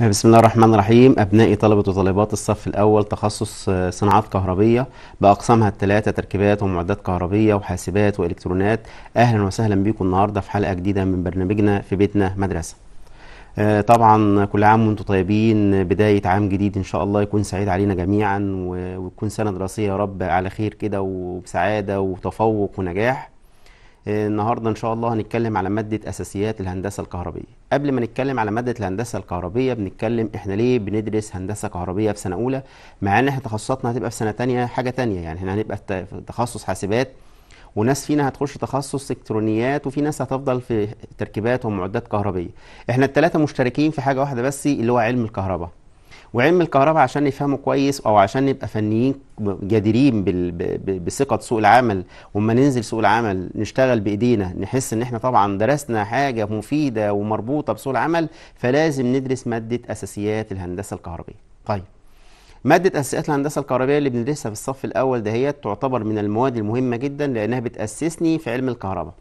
بسم الله الرحمن الرحيم أبنائي طلبة وطالبات الصف الأول تخصص آه، صناعات كهربية بأقسامها الثلاثة تركيبات ومعدات كهربية وحاسبات وإلكترونات أهلا وسهلا بكم النهاردة في حلقة جديدة من برنامجنا في بيتنا مدرسة آه، طبعا كل عام وانتم طيبين بداية عام جديد إن شاء الله يكون سعيد علينا جميعا وتكون سنة دراسية يا رب على خير كده وبسعادة وتفوق ونجاح آه، النهارده ان شاء الله هنتكلم على ماده اساسيات الهندسه الكهربيه قبل ما نتكلم على ماده الهندسه الكهربيه بنتكلم احنا ليه بندرس هندسه كهربيه في سنه اولى مع ان احنا تخصصاتنا هتبقى في سنه تانية حاجه تانية يعني احنا هنبقى في تخصص حاسبات وناس فينا هتخش تخصص الكترونيات وفي ناس هتفضل في تركيبات ومعدات كهربيه احنا الثلاثه مشتركين في حاجه واحده بس اللي هو علم الكهرباء وعلم الكهرباء عشان نفهمه كويس او عشان نبقى فنيين جديرين بثقه سوق العمل وما ننزل سوق العمل نشتغل بايدينا نحس ان احنا طبعا درسنا حاجه مفيده ومربوطه بسوق العمل فلازم ندرس ماده اساسيات الهندسه الكهربائيه. طيب مادة أساسيات الهندسة الكهربائية اللي بندرسها في الصف الأول دهيت تعتبر من المواد المهمة جدا لأنها بتأسسني في علم الكهرباء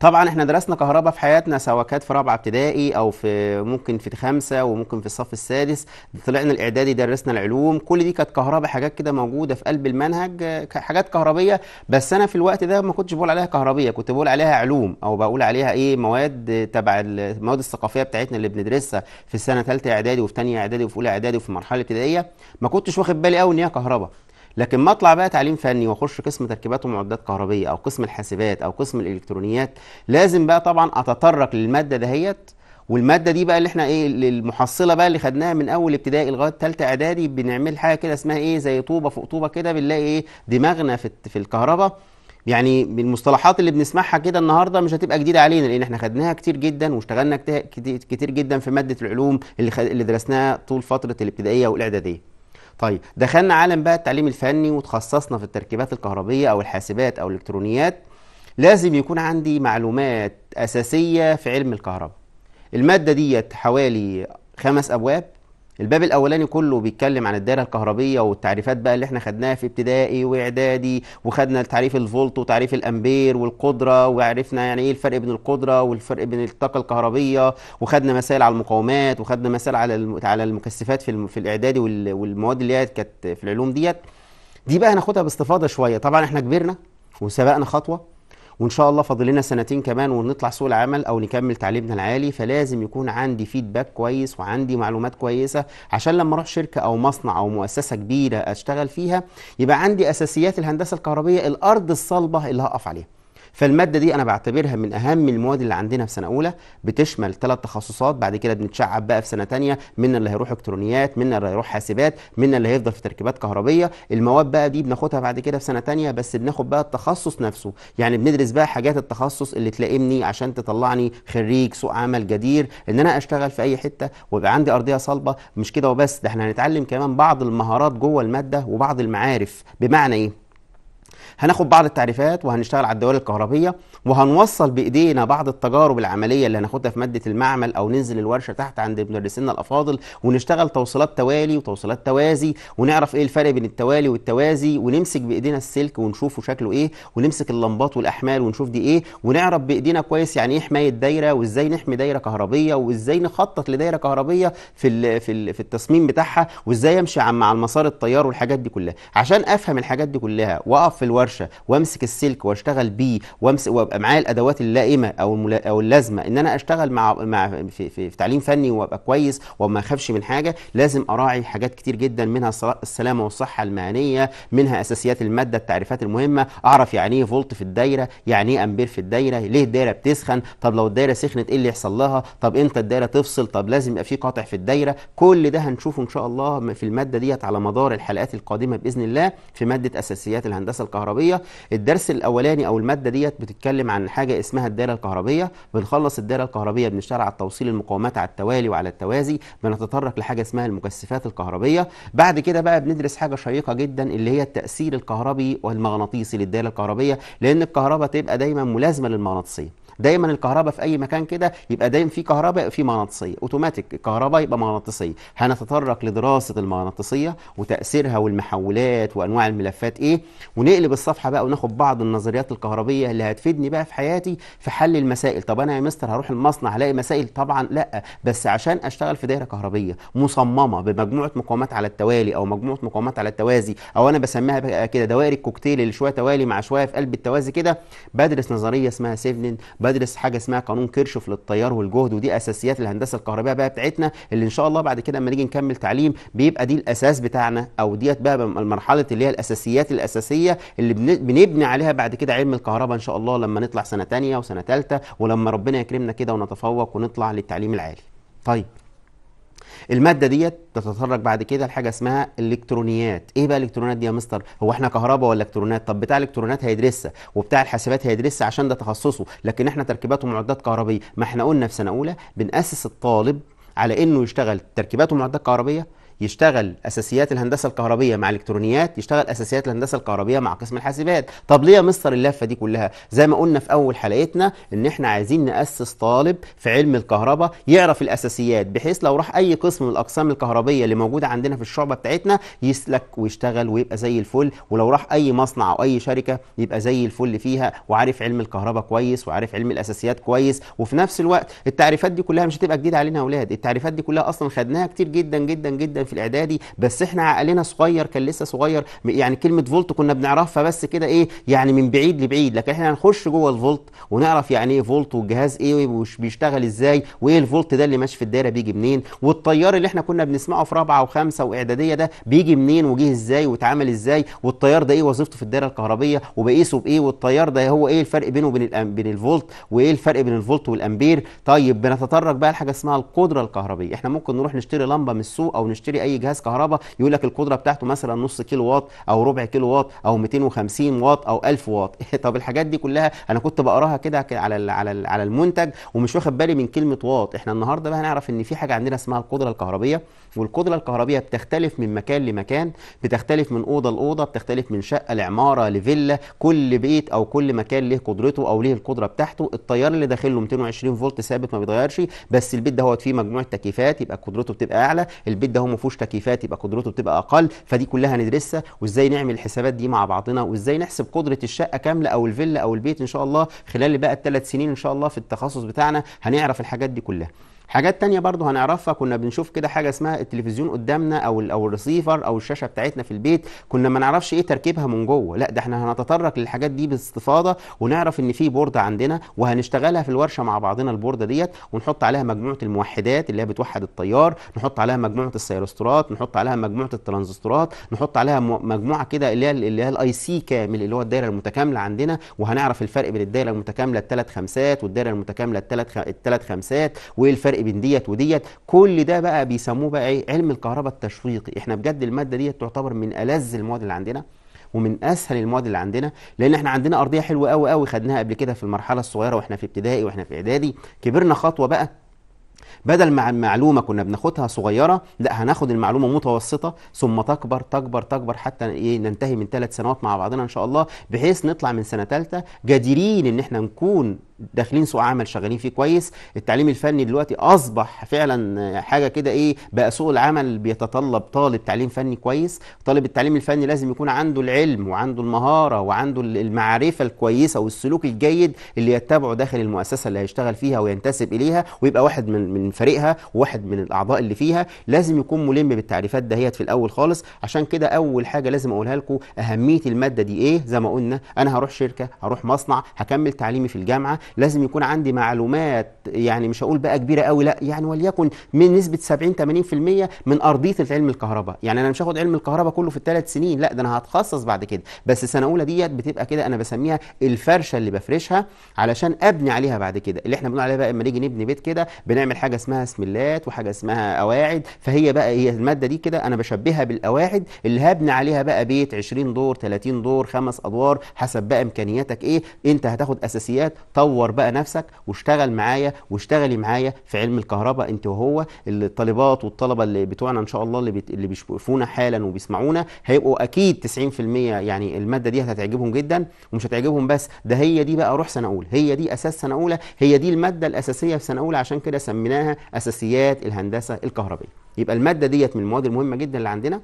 طبعا احنا درسنا كهرباء في حياتنا سواء كانت في رابعه ابتدائي او في ممكن في خمسه وممكن في الصف السادس طلعنا الاعدادي درسنا العلوم كل دي كانت كهرباء حاجات كده موجوده في قلب المنهج حاجات كهربيه بس انا في الوقت ده ما كنتش بقول عليها كهربيه كنت بقول عليها علوم او بقول عليها ايه مواد تبع المواد الثقافيه بتاعتنا اللي بندرسها في السنه ثالثه اعدادي وفي ثانيه اعدادي وفي اولى اعدادي وفي المرحله الابتدائيه ما كنتش واخد بالي قوي ان هي كهرباء لكن ما اطلع بقى تعليم فني واخش قسم تركيبات ومعدات كهربيه او قسم الحاسبات او قسم الالكترونيات لازم بقى طبعا اتطرق للماده دهيت والماده دي بقى اللي احنا ايه المحصله بقى اللي خدناها من اول ابتدائي لغايه ثالثه اعدادي بنعمل حاجه كده اسمها ايه زي طوبه فوق طوبه كده بنلاقي ايه دماغنا في في الكهرباء يعني بالمصطلحات اللي بنسمعها كده النهارده مش هتبقى جديده علينا لان احنا خدناها كتير جدا واشتغلنا كتير جدا في ماده العلوم اللي, اللي درسناها طول فتره الابتدائيه والاعداديه طيب دخلنا عالم بقى التعليم الفني وتخصصنا في التركيبات الكهربية أو الحاسبات أو الإلكترونيات لازم يكون عندي معلومات أساسية في علم الكهرباء المادة ديت حوالي خمس أبواب الباب الاولاني كله بيتكلم عن الدائره الكهربيه والتعريفات بقى اللي احنا خدناها في ابتدائي واعدادي وخدنا تعريف الفولت وتعريف الامبير والقدره وعرفنا يعني ايه الفرق بين القدره والفرق بين الطاقه الكهربيه وخدنا مثال على المقاومات وخدنا مثال على على المكثفات في في الاعدادي والمواد اللي هي كانت في العلوم ديت دي بقى هناخدها باستفاضه شويه طبعا احنا كبرنا وسبقنا خطوه وان شاء الله فاضل لنا سنتين كمان ونطلع سوق العمل او نكمل تعليمنا العالي فلازم يكون عندي فيدباك كويس وعندي معلومات كويسه عشان لما اروح شركه او مصنع او مؤسسه كبيره اشتغل فيها يبقى عندي اساسيات الهندسه الكهربيه الارض الصلبه اللي هقف عليها فالماده دي انا بعتبرها من اهم المواد اللي عندنا في سنه اولى بتشمل ثلاث تخصصات بعد كده بنتشعب بقى في سنه ثانيه من اللي هيروح الكترونيات من اللي هيروح حاسبات من اللي هيفضل في تركيبات كهربيه المواد بقى دي بناخدها بعد كده في سنه ثانيه بس بناخد بقى التخصص نفسه يعني بندرس بقى حاجات التخصص اللي تلائمني عشان تطلعني خريج سوق عمل جدير ان انا اشتغل في اي حته ويبقى عندي ارضيه صلبه مش كده وبس ده احنا هنتعلم كمان بعض المهارات جوه الماده وبعض المعارف بمعنى ايه هناخد بعض التعريفات وهنشتغل على الدوائر الكهربيه وهنوصل بايدينا بعض التجارب العمليه اللي هناخدها في ماده المعمل او ننزل الورشه تحت عند مدرسينا الافاضل ونشتغل توصيلات توالي وتوصيلات توازي ونعرف ايه الفرق بين التوالي والتوازي ونمسك بايدينا السلك ونشوفه شكله ايه ونمسك اللمبات والاحمال ونشوف دي ايه ونعرف بايدينا كويس يعني ايه حمايه دايره وازاي نحمي دايره كهربيه وازاي نخطط لدايره كهربيه في الـ في الـ في التصميم بتاعها وازاي امشي مع المسار التيار والحاجات دي كلها عشان افهم الحاجات دي كلها واقف في الورشه وامسك السلك واشتغل بيه وامسك وابقى ابقى معايا الادوات اللائمه او او اللازمه ان انا اشتغل مع مع في, في, في تعليم فني وابقى كويس وما اخافش من حاجه لازم اراعي حاجات كتير جدا منها السلامه والصحه المهنيه منها اساسيات الماده التعريفات المهمه اعرف يعني ايه فولت في الدايره يعني ايه امبير في الدايره ليه الدايره بتسخن طب لو الدايره سخنت ايه اللي يحصل لها طب امتى الدايره تفصل طب لازم يبقى في قاطع في الدايره كل ده هنشوفه ان شاء الله في الماده ديت على مدار الحلقات القادمه باذن الله في ماده اساسيات الهندسه الكهربيه الدرس الاولاني او الماده ديت بتتكلم بنتكلم عن حاجه اسمها الداله الكهربيه بنخلص الداله الكهربيه بنشتغل على التوصيل المقاومات على التوالي وعلى التوازي بنتطرق لحاجه اسمها المكثفات الكهربيه بعد كده بقى بندرس حاجه شيقه جدا اللي هي التاثير الكهربي والمغناطيسي للداله الكهربيه لان الكهرباء تبقى دايما ملازمه للمغناطيسيه دايما الكهرباء في اي مكان كده يبقى دايما في كهرباء يبقى في مغناطيسيه اوتوماتيك الكهرباء يبقى مغناطيسيه هنتطرق لدراسه المغناطيسيه وتاثيرها والمحولات وانواع الملفات ايه ونقلب الصفحه بقى وناخد بعض النظريات الكهربيه اللي هتفيدني بقى في حياتي في حل المسائل طب انا يا مستر هروح المصنع الاقي مسائل طبعا لا بس عشان اشتغل في دايره كهربيه مصممه بمجموعه مقاومات على التوالي او مجموعه مقاومات على التوازي او انا بسميها كده دوائر الكوكتيل اللي شويه توالي مع شويه في قلب التوازي كده بدرس نظريه اسمها سيفنين بدرس حاجه اسمها قانون كيرشوف للتيار والجهد ودي اساسيات الهندسه الكهربائيه بقى بتاعتنا اللي ان شاء الله بعد كده اما نيجي نكمل تعليم بيبقى دي الاساس بتاعنا او ديت بقى المرحله اللي هي الاساسيات الاساسيه اللي بنبني عليها بعد كده علم الكهرباء ان شاء الله لما نطلع سنه ثانيه وسنه ثالثه ولما ربنا يكرمنا كده ونتفوق ونطلع للتعليم العالي طيب الماده ديت تتطرق بعد كده لحاجه اسمها الكترونيات ايه بقى الالكترونات دي يا مستر هو احنا كهرباء ولا الكترونات طب بتاع الالكترونات هيدرسها وبتاع الحاسبات هيدرسها عشان ده تخصصه لكن احنا تركيبات ومعدات كهربيه ما احنا قلنا في سنه اولى بناسس الطالب على انه يشتغل تركيبات ومعدات كهربيه يشتغل اساسيات الهندسه الكهربيه مع الكترونيات يشتغل اساسيات الهندسه الكهربيه مع قسم الحاسبات طب ليه مستر اللفه دي كلها زي ما قلنا في اول حلقتنا ان احنا عايزين ناسس طالب في علم الكهرباء يعرف الاساسيات بحيث لو راح اي قسم من الاقسام الكهربيه اللي موجوده عندنا في الشعبه بتاعتنا يسلك ويشتغل ويبقى زي الفل ولو راح اي مصنع او اي شركه يبقى زي الفل فيها وعارف علم الكهرباء كويس وعارف علم الاساسيات كويس وفي نفس الوقت التعريفات دي كلها مش هتبقى جديده علينا يا اولاد التعريفات دي كلها اصلا خدناها كتير جدا جدا جدا في الاعدادي بس احنا عقلنا صغير كان لسه صغير يعني كلمه فولت كنا بنعرفها بس كده ايه يعني من بعيد لبعيد لكن احنا هنخش جوه الفولت ونعرف يعني ايه فولت والجهاز ايه وبيشتغل ازاي وايه الفولت ده اللي ماشي في الدايره بيجي منين والتيار اللي احنا كنا بنسمعه في رابعه وخمسه واعداديه ده بيجي منين وجه ازاي واتعمل ازاي والتيار ده ايه وظيفته في الدايره الكهربيه وبقيسه بايه والتيار ده هو ايه الفرق بينه وبين بين الفولت وايه الفرق بين الفولت والامبير طيب بنتطرق بقى لحاجه اسمها القدره الكهربيه احنا ممكن نروح نشتري لمبه من السوق او نشتري تشتري اي جهاز كهرباء يقول لك القدره بتاعته مثلا نص كيلو واط او ربع كيلو واط او 250 واط او 1000 واط طب الحاجات دي كلها انا كنت بقراها كده على الـ على الـ على المنتج ومش واخد بالي من كلمه واط احنا النهارده بقى هنعرف ان في حاجه عندنا اسمها القدره الكهربيه والقدره الكهربيه بتختلف من مكان لمكان بتختلف من اوضه لاوضه بتختلف من شقه لعماره لفيلا كل بيت او كل مكان له قدرته او له القدره بتاعته التيار اللي داخل له 220 فولت ثابت ما بيتغيرش بس البيت ده هو فيه مجموعه تكييفات يبقى قدرته بتبقى اعلى البيت ده هو فيهوش تكييفات يبقى قدرته بتبقى اقل فدي كلها ندرسها وازاي نعمل الحسابات دي مع بعضنا وازاي نحسب قدره الشقه كامله او الفيلا او البيت ان شاء الله خلال بقى الثلاث سنين ان شاء الله في التخصص بتاعنا هنعرف الحاجات دي كلها حاجات تانية برضو هنعرفها كنا بنشوف كده حاجة اسمها التلفزيون قدامنا أو أو الريسيفر أو الشاشة بتاعتنا في البيت كنا ما نعرفش إيه تركيبها من جوه لا ده احنا هنتطرق للحاجات دي باستفاضة ونعرف إن في بوردة عندنا وهنشتغلها في الورشة مع بعضنا البوردة ديت ونحط عليها مجموعة الموحدات اللي هي بتوحد التيار نحط عليها مجموعة السيرستورات نحط عليها مجموعة الترانزستورات نحط عليها مجموعة كده اللي هي اللي هي الاي سي كامل اللي هو الدايرة المتكاملة عندنا وهنعرف الفرق بين الدايرة المتكاملة الثلاث خمسات والدايرة المتكاملة الثلاث خمسات وايه الفرق الفرق بين ديت وديت كل ده بقى بيسموه بقى ايه علم الكهرباء التشويقي احنا بجد الماده ديت تعتبر من الذ المواد اللي عندنا ومن اسهل المواد اللي عندنا لان احنا عندنا ارضيه حلوه قوي قوي خدناها قبل كده في المرحله الصغيره واحنا في ابتدائي واحنا في اعدادي كبرنا خطوه بقى بدل ما المعلومه كنا بناخدها صغيره لا هناخد المعلومه متوسطه ثم تكبر تكبر تكبر حتى ايه ننتهي من ثلاث سنوات مع بعضنا ان شاء الله بحيث نطلع من سنه ثالثه جديرين ان احنا نكون داخلين سوق عمل شغالين فيه كويس التعليم الفني دلوقتي اصبح فعلا حاجه كده ايه بقى سوق العمل بيتطلب طالب تعليم فني كويس طالب التعليم الفني لازم يكون عنده العلم وعنده المهاره وعنده المعرفه الكويسه والسلوك الجيد اللي يتبعه داخل المؤسسه اللي هيشتغل فيها وينتسب اليها ويبقى واحد من من فريقها وواحد من الاعضاء اللي فيها لازم يكون ملم بالتعريفات دهيت في الاول خالص عشان كده اول حاجه لازم اقولها لكم اهميه الماده دي ايه زي ما قلنا انا هروح شركه هروح مصنع هكمل تعليمي في الجامعه لازم يكون عندي معلومات يعني مش هقول بقى كبيره قوي لا يعني وليكن من نسبه 70 80% من ارضيه علم الكهرباء يعني انا مش هاخد علم الكهرباء كله في الثلاث سنين لا ده انا هتخصص بعد كده بس سنه اولى ديت بتبقى كده انا بسميها الفرشه اللي بفرشها علشان ابني عليها بعد كده اللي احنا بنقول عليها بقى اما نيجي نبني بيت كده بنعمل حاجه اسمها سملات وحاجه اسمها قواعد فهي بقى هي الماده دي كده انا بشبهها بالقواعد اللي هبني عليها بقى بيت 20 دور 30 دور خمس ادوار حسب بقى امكانياتك ايه انت هتاخد اساسيات طور طور بقى نفسك واشتغل معايا واشتغلي معايا في علم الكهرباء انت وهو الطالبات والطلبه اللي بتوعنا ان شاء الله اللي بت... اللي بيشوفونا حالا وبيسمعونا هيبقوا اكيد 90% يعني الماده دي هتعجبهم جدا ومش هتعجبهم بس ده هي دي بقى روح سنه اولى هي دي اساس سنه اولى هي دي الماده الاساسيه في سنه اولى عشان كده سميناها اساسيات الهندسه الكهربائيه يبقى الماده ديت من المواد المهمه جدا اللي عندنا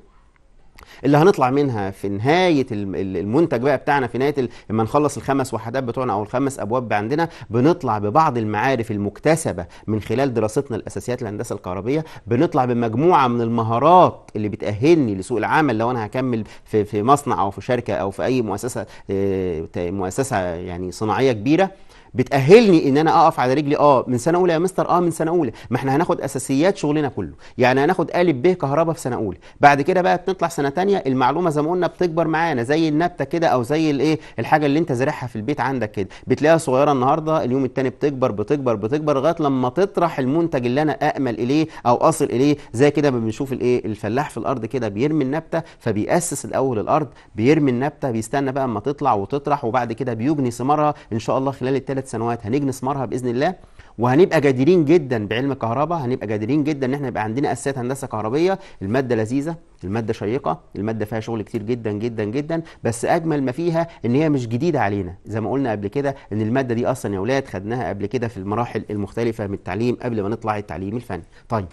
اللي هنطلع منها في نهايه المنتج بقى بتاعنا في نهايه لما نخلص الخمس وحدات بتوعنا او الخمس ابواب عندنا بنطلع ببعض المعارف المكتسبه من خلال دراستنا لاساسيات الهندسه الكهربيه بنطلع بمجموعه من المهارات اللي بتاهلني لسوق العمل لو انا هكمل في في مصنع او في شركه او في اي مؤسسه آه، مؤسسه يعني صناعيه كبيره بتاهلني ان انا اقف على رجلي اه من سنه اولى يا مستر اه من سنه اولى ما احنا هناخد اساسيات شغلنا كله يعني هناخد قالب ب كهرباء في سنه اولى بعد كده بقى بنطلع سنه ثانيه المعلومه زي ما قلنا بتكبر معانا زي النبته كده او زي الايه الحاجه اللي انت زارعها في البيت عندك كده بتلاقيها صغيره النهارده اليوم الثاني بتكبر بتكبر بتكبر لغايه لما تطرح المنتج اللي انا اامل اليه او اصل اليه زي كده ما بنشوف الايه الفلاح في الارض كده بيرمي النبته فبيأسس الاول الارض بيرمي النبته بيستنى بقى اما تطلع وتطرح وبعد كده بيجني ثمارها ان شاء الله خلال ثلاث سنوات هنيجي نسمرها باذن الله وهنبقى جادرين جدا بعلم الكهرباء هنبقى جادرين جدا ان احنا يبقى عندنا اساسات هندسه كهربيه الماده لذيذه الماده شيقه الماده فيها شغل كتير جدا جدا جدا بس اجمل ما فيها ان هي مش جديده علينا زي ما قلنا قبل كده ان الماده دي اصلا يا اولاد خدناها قبل كده في المراحل المختلفه من التعليم قبل ما نطلع التعليم الفني طيب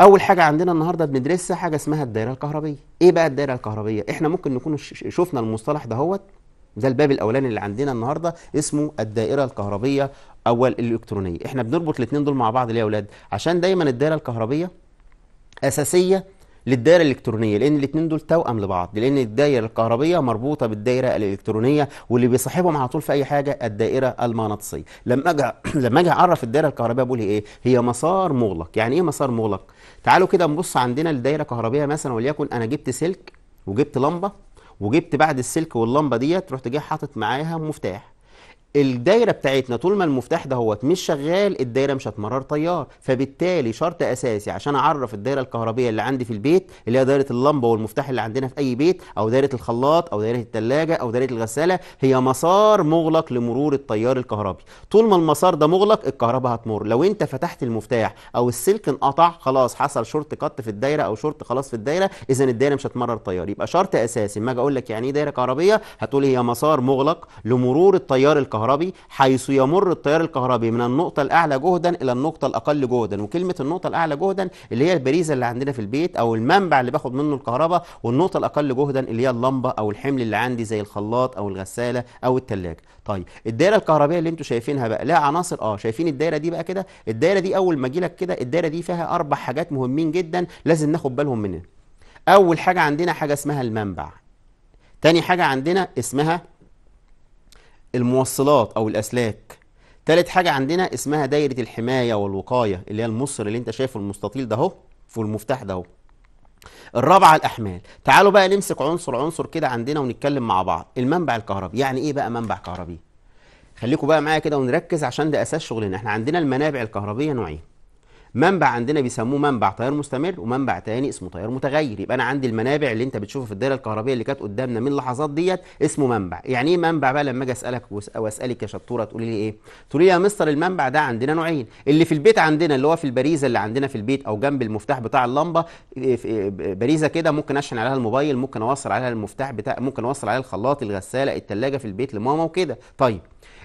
اول حاجه عندنا النهارده بندرسها حاجه اسمها الدايره الكهربيه ايه بقى الدايره الكهربيه احنا ممكن نكون شفنا المصطلح دهوت ده الباب الاولاني اللي عندنا النهارده اسمه الدائره الكهربيه او الالكترونيه احنا بنربط الاثنين دول مع بعض ليه يا اولاد عشان دايما الدائره الكهربيه اساسيه للدائره الالكترونيه لان الاثنين دول توام لبعض لان الدائره الكهربيه مربوطه بالدائره الالكترونيه واللي بيصاحبهم على طول في اي حاجه الدائره المغناطيسيه لما اجي لما اجي اعرف الدائره الكهربيه بقول ايه هي مسار مغلق يعني ايه مسار مغلق تعالوا كده نبص عندنا لدائره كهربيه مثلا وليكن انا جبت سلك وجبت لمبه وجبت بعد السلك واللمبه ديت رحت جاي حاطط معاها مفتاح الدايره بتاعتنا طول ما المفتاح ده هو مش شغال الدايره مش هتمرر تيار فبالتالي شرط اساسي عشان اعرف الدايره الكهربيه اللي عندي في البيت اللي هي دايره اللمبه والمفتاح اللي عندنا في اي بيت او دايره الخلاط او دايره الثلاجه او دايره الغساله هي مسار مغلق لمرور التيار الكهربي طول ما المسار ده مغلق الكهرباء هتمر لو انت فتحت المفتاح او السلك انقطع خلاص حصل شورت كات في الدايره او شورت خلاص في الدايره اذا الدايره مش هتمرر تيار يبقى شرط اساسي اما اجي اقول لك يعني ايه دايره كهربيه هتقول هي مسار مغلق لمرور التيار الكهربي الكهربي حيث يمر التيار الكهربي من النقطة الأعلى جهدا إلى النقطة الأقل جهدا وكلمة النقطة الأعلى جهدا اللي هي البريزة اللي عندنا في البيت أو المنبع اللي باخد منه الكهرباء والنقطة الأقل جهدا اللي هي اللمبة أو الحمل اللي عندي زي الخلاط أو الغسالة أو الثلاجة طيب الدائرة الكهربية اللي انتوا شايفينها بقى لها عناصر اه شايفين الدائرة دي بقى كده الدائرة دي أول ما أجي لك كده الدائرة دي فيها أربع حاجات مهمين جدا لازم ناخد بالهم منها أول حاجة عندنا حاجة اسمها المنبع تاني حاجة عندنا اسمها الموصلات او الاسلاك تالت حاجه عندنا اسمها دايره الحمايه والوقايه اللي هي المصر اللي انت شايفه المستطيل ده اهو المفتاح ده اهو الرابعه الاحمال تعالوا بقى نمسك عنصر عنصر كده عندنا ونتكلم مع بعض المنبع الكهربي يعني ايه بقى منبع كهربي خليكم بقى معايا كده ونركز عشان ده اساس شغلنا احنا عندنا المنابع الكهربيه نوعين منبع عندنا بيسموه منبع تيار مستمر ومنبع تاني اسمه تيار متغير يبقى انا عندي المنابع اللي انت بتشوفها في الدايره الكهربيه اللي كانت قدامنا من اللحظات ديت اسمه منبع يعني ايه منبع بقى لما اجي اسالك واسالك يا شطوره تقولي لي ايه تقولي لي يا مستر المنبع ده عندنا نوعين اللي في البيت عندنا اللي هو في البريزه اللي عندنا في البيت او جنب المفتاح بتاع اللمبه آه، آه، بريزه كده ممكن اشحن عليها الموبايل ممكن اوصل عليها المفتاح بتاع ممكن اوصل عليها الخلاط الغساله الثلاجه في البيت لماما وكده طيب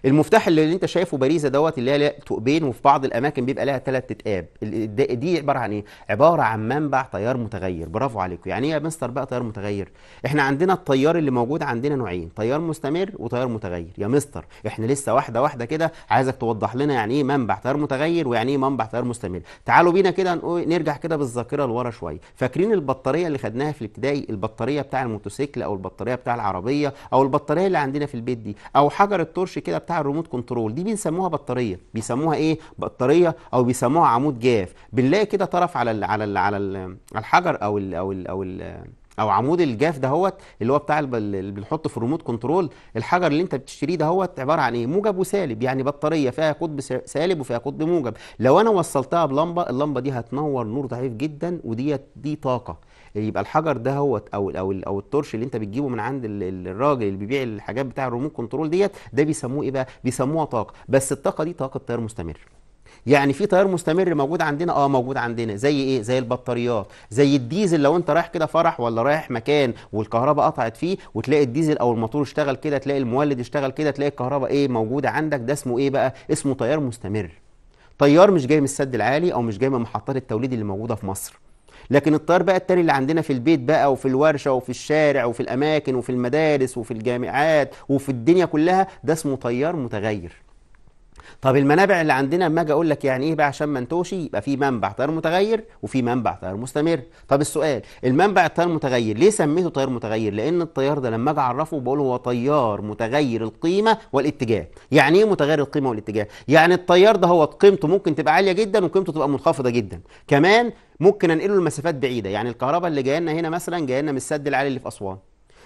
المفتاح اللي انت شايفه باريزه دوت اللي هي ثقبين وفي بعض الاماكن بيبقى لها ثلاث تقاب دي عباره عن ايه عباره عن منبع تيار متغير برافو عليكم يعني ايه يا مستر بقى تيار متغير احنا عندنا التيار اللي موجود عندنا نوعين تيار مستمر وتيار متغير يا مستر احنا لسه واحده واحده كده عايزك توضح لنا يعني ايه منبع تيار متغير ويعني ايه منبع تيار مستمر تعالوا بينا كده نرجع كده بالذاكره لورا شويه فاكرين البطاريه اللي خدناها في الابتدائي البطاريه بتاع الموتوسيكل او البطاريه بتاع العربيه او البطاريه اللي عندنا في البيت دي او حجر التورش كده بتاع الريموت كنترول دي بيسموها بطاريه بيسموها ايه بطاريه او بيسموها عمود جاف بنلاقي كده طرف على الـ على الـ على الـ الحجر او الـ او الـ او الـ او عمود الجاف دهوت اللي هو بتاع اللي بنحطه في الريموت كنترول الحجر اللي انت بتشتريه دهوت عباره عن ايه موجب وسالب يعني بطاريه فيها قطب سالب وفيها قطب موجب لو انا وصلتها بلمبه اللمبه دي هتنور نور ضعيف جدا وديت دي طاقه يبقى الحجر ده هو او او او التورش اللي انت بتجيبه من عند الراجل اللي بيبيع الحاجات بتاع الريموت كنترول ديت ده بيسموه ايه بقى بيسموها طاقه بس الطاقه دي طاقه تيار مستمر يعني في تيار مستمر موجود عندنا اه موجود عندنا زي ايه زي البطاريات زي الديزل لو انت رايح كده فرح ولا رايح مكان والكهرباء قطعت فيه وتلاقي الديزل او الموتور اشتغل كده تلاقي المولد اشتغل كده تلاقي الكهرباء ايه موجوده عندك ده اسمه ايه بقى اسمه تيار مستمر تيار مش جاي من السد العالي او مش جاي من محطات التوليد اللي موجوده في مصر لكن التيار بقى التاني اللي عندنا في البيت بقى وفي الورشه وفي الشارع وفي الاماكن وفي المدارس وفي الجامعات وفي الدنيا كلها ده اسمه تيار متغير طب المنابع اللي عندنا اما اجي اقول لك يعني ايه بقى عشان ما انتوشي يبقى في منبع تيار متغير وفي منبع تيار مستمر طب السؤال المنبع التيار المتغير ليه سميته تيار متغير لان التيار ده لما اجي اعرفه بقول هو تيار متغير القيمه والاتجاه يعني ايه متغير القيمه والاتجاه يعني التيار ده هو قيمته ممكن تبقى عاليه جدا وقيمته تبقى منخفضه جدا كمان ممكن انقله لمسافات بعيده يعني الكهرباء اللي جايه لنا هنا مثلا جايه لنا من السد العالي اللي في اسوان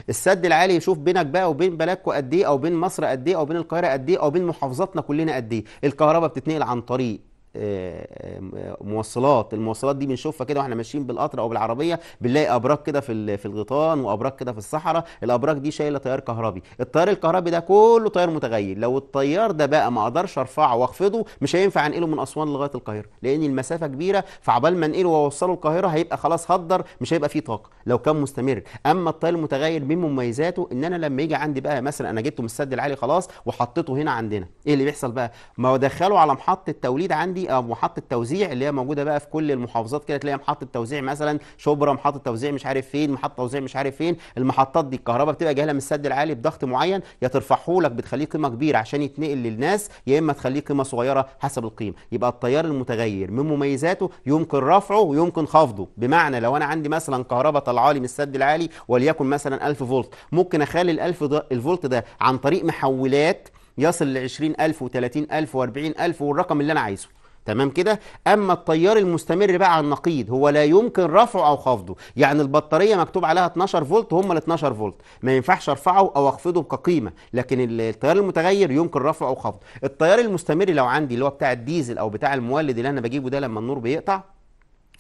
السد العالي يشوف بينك بقى وبين بلدكم قد ايه او بين مصر قد ايه او بين القاهره قد ايه او بين محافظاتنا كلنا قد ايه الكهرباء بتتنقل عن طريق آه، آه، موصلات المواصلات دي بنشوفها كده واحنا ماشيين بالقطر او بالعربيه بنلاقي ابراج كده في في الغيطان وابراج كده في الصحراء الابراج دي شايله تيار كهربي التيار الكهربي ده كله تيار متغير لو التيار ده بقى ما اقدرش ارفعه واخفضه مش هينفع انقله من اسوان لغايه القاهره لان المسافه كبيره فعبال ما انقله واوصله القاهره هيبقى خلاص هدر مش هيبقى فيه طاقه لو كان مستمر اما التيار المتغير من مميزاته ان انا لما يجي عندي بقى مثلا انا جبته من السد العالي خلاص وحطيته هنا عندنا ايه اللي بيحصل بقى ما على محطه توليد عندي او محطه توزيع اللي هي موجوده بقى في كل المحافظات كده تلاقي محطه توزيع مثلا شبرا محطه توزيع مش عارف فين محطه توزيع مش عارف فين المحطات دي الكهرباء بتبقى جايه من السد العالي بضغط معين يا ترفعه لك بتخليه قيمه كبيره عشان يتنقل للناس يا اما تخليه قيمه صغيره حسب القيمه يبقى التيار المتغير من مميزاته يمكن رفعه ويمكن خفضه بمعنى لو انا عندي مثلا كهرباء طالعه لي من السد العالي وليكن مثلا 1000 فولت ممكن اخلي ال 1000 الفولت ده عن طريق محولات يصل ل 20000 و30000 و40000 والرقم اللي انا عايزه تمام كده اما التيار المستمر بقى على النقيض هو لا يمكن رفعه او خفضه يعني البطاريه مكتوب عليها 12 فولت هم ال 12 فولت ما ينفعش ارفعه او اخفضه كقيمه لكن التيار المتغير يمكن رفعه او خفضه التيار المستمر لو عندي اللي هو بتاع الديزل او بتاع المولد اللي انا بجيبه ده لما النور بيقطع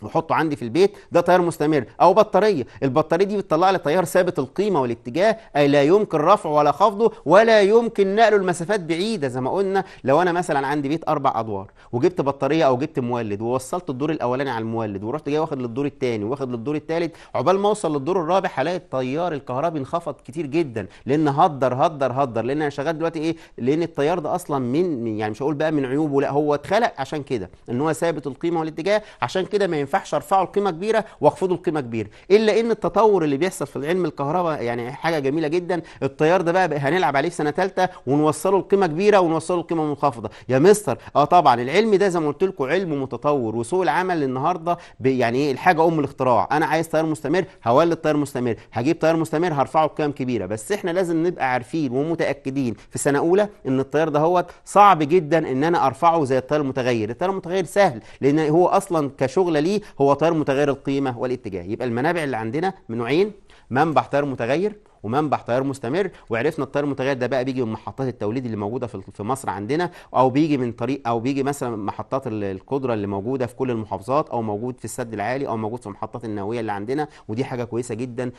بحطه عندي في البيت ده تيار مستمر او بطاريه البطاريه دي بتطلع لي تيار ثابت القيمه والاتجاه اي لا يمكن رفعه ولا خفضه ولا يمكن نقله لمسافات بعيده زي ما قلنا لو انا مثلا عندي بيت اربع ادوار وجبت بطاريه او جبت مولد ووصلت الدور الاولاني على المولد ورحت جاي واخد للدور الثاني واخد للدور الثالث عقبال ما اوصل للدور الرابع هلاقي التيار الكهربي انخفض كتير جدا لان هدر هدر هدر لان انا شغال دلوقتي ايه لان التيار ده اصلا من يعني مش هقول بقى من عيوبه لا هو اتخلق عشان كده ان هو ثابت القيمه والاتجاه عشان كده ما ينفع ينفعش ارفعه لقيمه كبيره واخفضه لقيمه كبيره الا ان التطور اللي بيحصل في علم الكهرباء يعني حاجه جميله جدا التيار ده بقى, هنلعب عليه في سنه ثالثه ونوصله لقيمه كبيره ونوصله لقيمه منخفضه يا مستر اه طبعا العلم ده زي ما قلت لكم علم متطور وسوق العمل النهارده يعني ايه الحاجه ام الاختراع انا عايز تيار مستمر هولد تيار مستمر هجيب تيار مستمر هرفعه بقيم كبيره بس احنا لازم نبقى عارفين ومتاكدين في سنه اولى ان التيار هو صعب جدا ان انا ارفعه زي التيار المتغير التيار المتغير سهل لان هو اصلا كشغله ليه هو تيار متغير القيمه والاتجاه يبقى المنابع اللي عندنا من نوعين منبع تيار متغير ومنبع تيار مستمر وعرفنا التيار المتغير ده بقى بيجي من محطات التوليد اللي موجوده في مصر عندنا او بيجي من طريق او بيجي مثلا محطات القدره اللي موجوده في كل المحافظات او موجود في السد العالي او موجود في المحطات النوويه اللي عندنا ودي حاجه كويسه جدا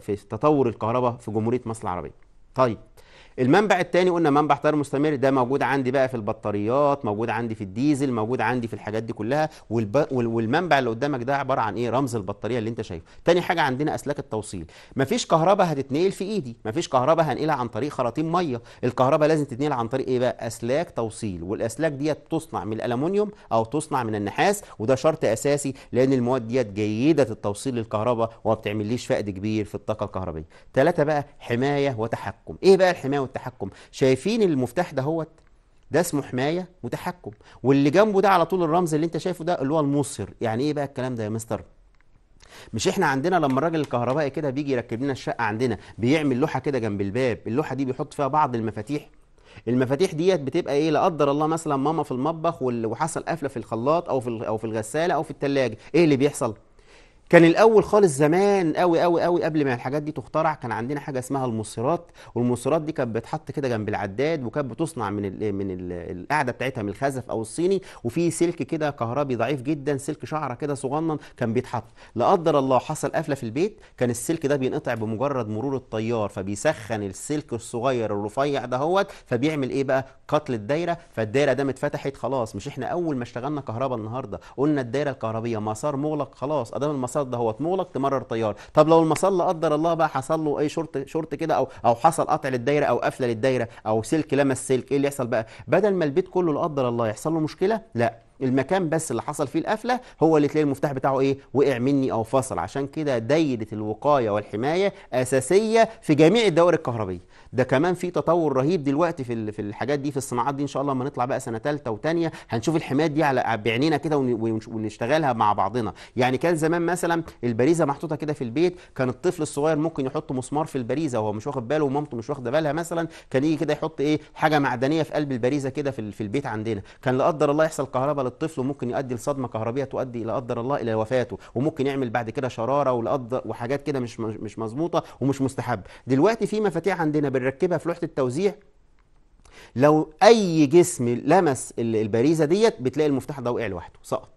في تطور الكهرباء في جمهوريه مصر العربيه طيب المنبع الثاني قلنا منبع تيار مستمر ده موجود عندي بقى في البطاريات موجود عندي في الديزل موجود عندي في الحاجات دي كلها والب... والمنبع اللي قدامك ده عباره عن ايه رمز البطاريه اللي انت شايفه تاني حاجه عندنا اسلاك التوصيل مفيش كهرباء هتتنقل في ايدي مفيش كهرباء هنقلها عن طريق خراطيم ميه الكهرباء لازم تتنقل عن طريق ايه بقى اسلاك توصيل والاسلاك ديت تصنع من الالومنيوم او تصنع من النحاس وده شرط اساسي لان المواد ديت جيده التوصيل للكهرباء وما بتعمليش فقد كبير في الطاقه الكهربائيه ثلاثه بقى حمايه وتحكم ايه بقى الحمايه والتحكم شايفين المفتاح ده هوت ده اسمه حمايه وتحكم واللي جنبه ده على طول الرمز اللي انت شايفه ده اللي هو المصر يعني ايه بقى الكلام ده يا مستر مش احنا عندنا لما الراجل الكهربائي كده بيجي يركب لنا الشقه عندنا بيعمل لوحه كده جنب الباب اللوحه دي بيحط فيها بعض المفاتيح المفاتيح ديت بتبقى ايه لا قدر الله مثلا ماما في المطبخ وحصل قفله في الخلاط او في او في الغساله او في الثلاجه ايه اللي بيحصل كان الاول خالص زمان قوي قوي قوي قبل ما الحاجات دي تخترع كان عندنا حاجه اسمها المصيرات والمصيرات دي كانت بتحط كده جنب العداد وكانت بتصنع من الـ من الـ القاعده بتاعتها من الخزف او الصيني وفي سلك كده كهربي ضعيف جدا سلك شعره كده صغنن كان بيتحط لا قدر الله حصل قفله في البيت كان السلك ده بينقطع بمجرد مرور الطيار فبيسخن السلك الصغير الرفيع دهوت فبيعمل ايه بقى قتل الدايره فالدايره دامت اتفتحت خلاص مش احنا اول ما اشتغلنا كهرباء النهارده قلنا الدايره الكهربيه مسار مغلق خلاص ادام المسار ده هو مغلق تمرر طيار طب لو المسار لا قدر الله بقى حصل له اي شورت شورت كده او او حصل قطع للدايره او قفله للدايره او سلك لمس سلك ايه اللي يحصل بقى بدل ما البيت كله لا قدر الله يحصل له مشكله لا المكان بس اللي حصل فيه القفله هو اللي تلاقي المفتاح بتاعه ايه وقع مني او فصل عشان كده دايره الوقايه والحمايه اساسيه في جميع الدوائر الكهربيه ده كمان في تطور رهيب دلوقتي في في الحاجات دي في الصناعات دي ان شاء الله لما نطلع بقى سنه ثالثه وثانيه هنشوف الحمايات دي على بعينينا كده ونشتغلها مع بعضنا يعني كان زمان مثلا البريزه محطوطه كده في البيت كان الطفل الصغير ممكن يحط مسمار في البريزه وهو مش واخد باله ومامته مش واخده بالها مثلا كان يجي كده يحط ايه حاجه معدنيه في قلب البريزه كده في, في البيت عندنا كان لا قدر الله يحصل كهرباء للطفل وممكن يؤدي لصدمه كهربيه تؤدي لا قدر الله الى وفاته وممكن يعمل بعد كده شراره وحاجات كده مش مش مظبوطه ومش مستحب دلوقتي في مفاتيح عندنا بنركبها في لوحه التوزيع لو اي جسم لمس البريزه ديت بتلاقي المفتاح ده وقع لوحده سقط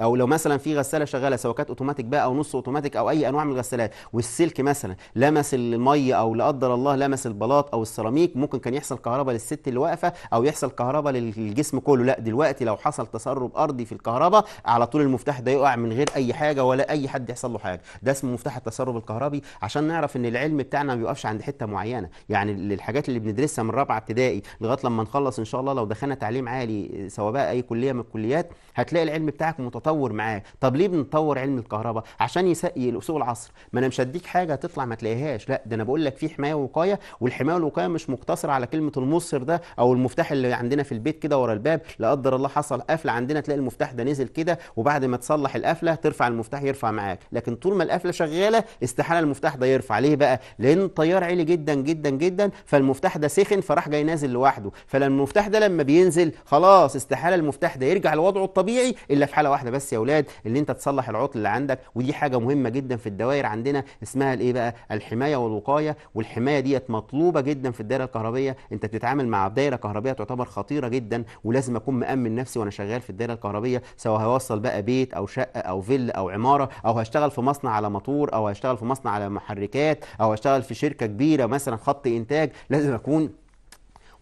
او لو مثلا في غساله شغاله سواء كانت اوتوماتيك بقى او نص اوتوماتيك او اي انواع من الغسالات والسلك مثلا لمس الميه او لا قدر الله لمس البلاط او السيراميك ممكن كان يحصل كهرباء للست اللي واقفه او يحصل كهرباء للجسم كله لا دلوقتي لو حصل تسرب ارضي في الكهرباء على طول المفتاح ده يقع من غير اي حاجه ولا اي حد يحصل له حاجه ده اسمه مفتاح التسرب الكهربي عشان نعرف ان العلم بتاعنا ما بيقفش عند حته معينه يعني الحاجات اللي بندرسها من رابعه ابتدائي لغايه لما نخلص ان شاء الله لو دخلنا تعليم عالي سواء بقى اي كليه من الكليات هتلاقي العلم بتاعك متطور تطور معاك طب ليه بنطور علم الكهرباء عشان يسقي سوق العصر ما انا مش هديك حاجه تطلع ما تلاقيهاش لا ده انا بقول لك في حمايه ووقايه والحمايه والوقايه مش مقتصره على كلمه المصر ده او المفتاح اللي عندنا في البيت كده ورا الباب لا قدر الله حصل قفله عندنا تلاقي المفتاح ده نزل كده وبعد ما تصلح القفله ترفع المفتاح يرفع معاك لكن طول ما القفله شغاله استحاله المفتاح ده يرفع ليه بقى لان التيار عالي جدا جدا جدا فالمفتاح ده سخن فراح جاي نازل لوحده فلما المفتاح ده لما بينزل خلاص استحاله المفتاح ده يرجع لوضعه الطبيعي الا في حاله واحده بس يا اولاد ان انت تصلح العطل اللي عندك ودي حاجه مهمه جدا في الدوائر عندنا اسمها الايه بقى الحمايه والوقايه والحمايه ديت مطلوبه جدا في الدائره الكهربيه انت بتتعامل مع دائره كهربيه تعتبر خطيره جدا ولازم اكون مامن نفسي وانا شغال في الدائره الكهربيه سواء هوصل بقى بيت او شقه او فيل او عماره او هشتغل في مصنع على مطور او هشتغل في مصنع على محركات او هشتغل في شركه كبيره مثلا خط انتاج لازم اكون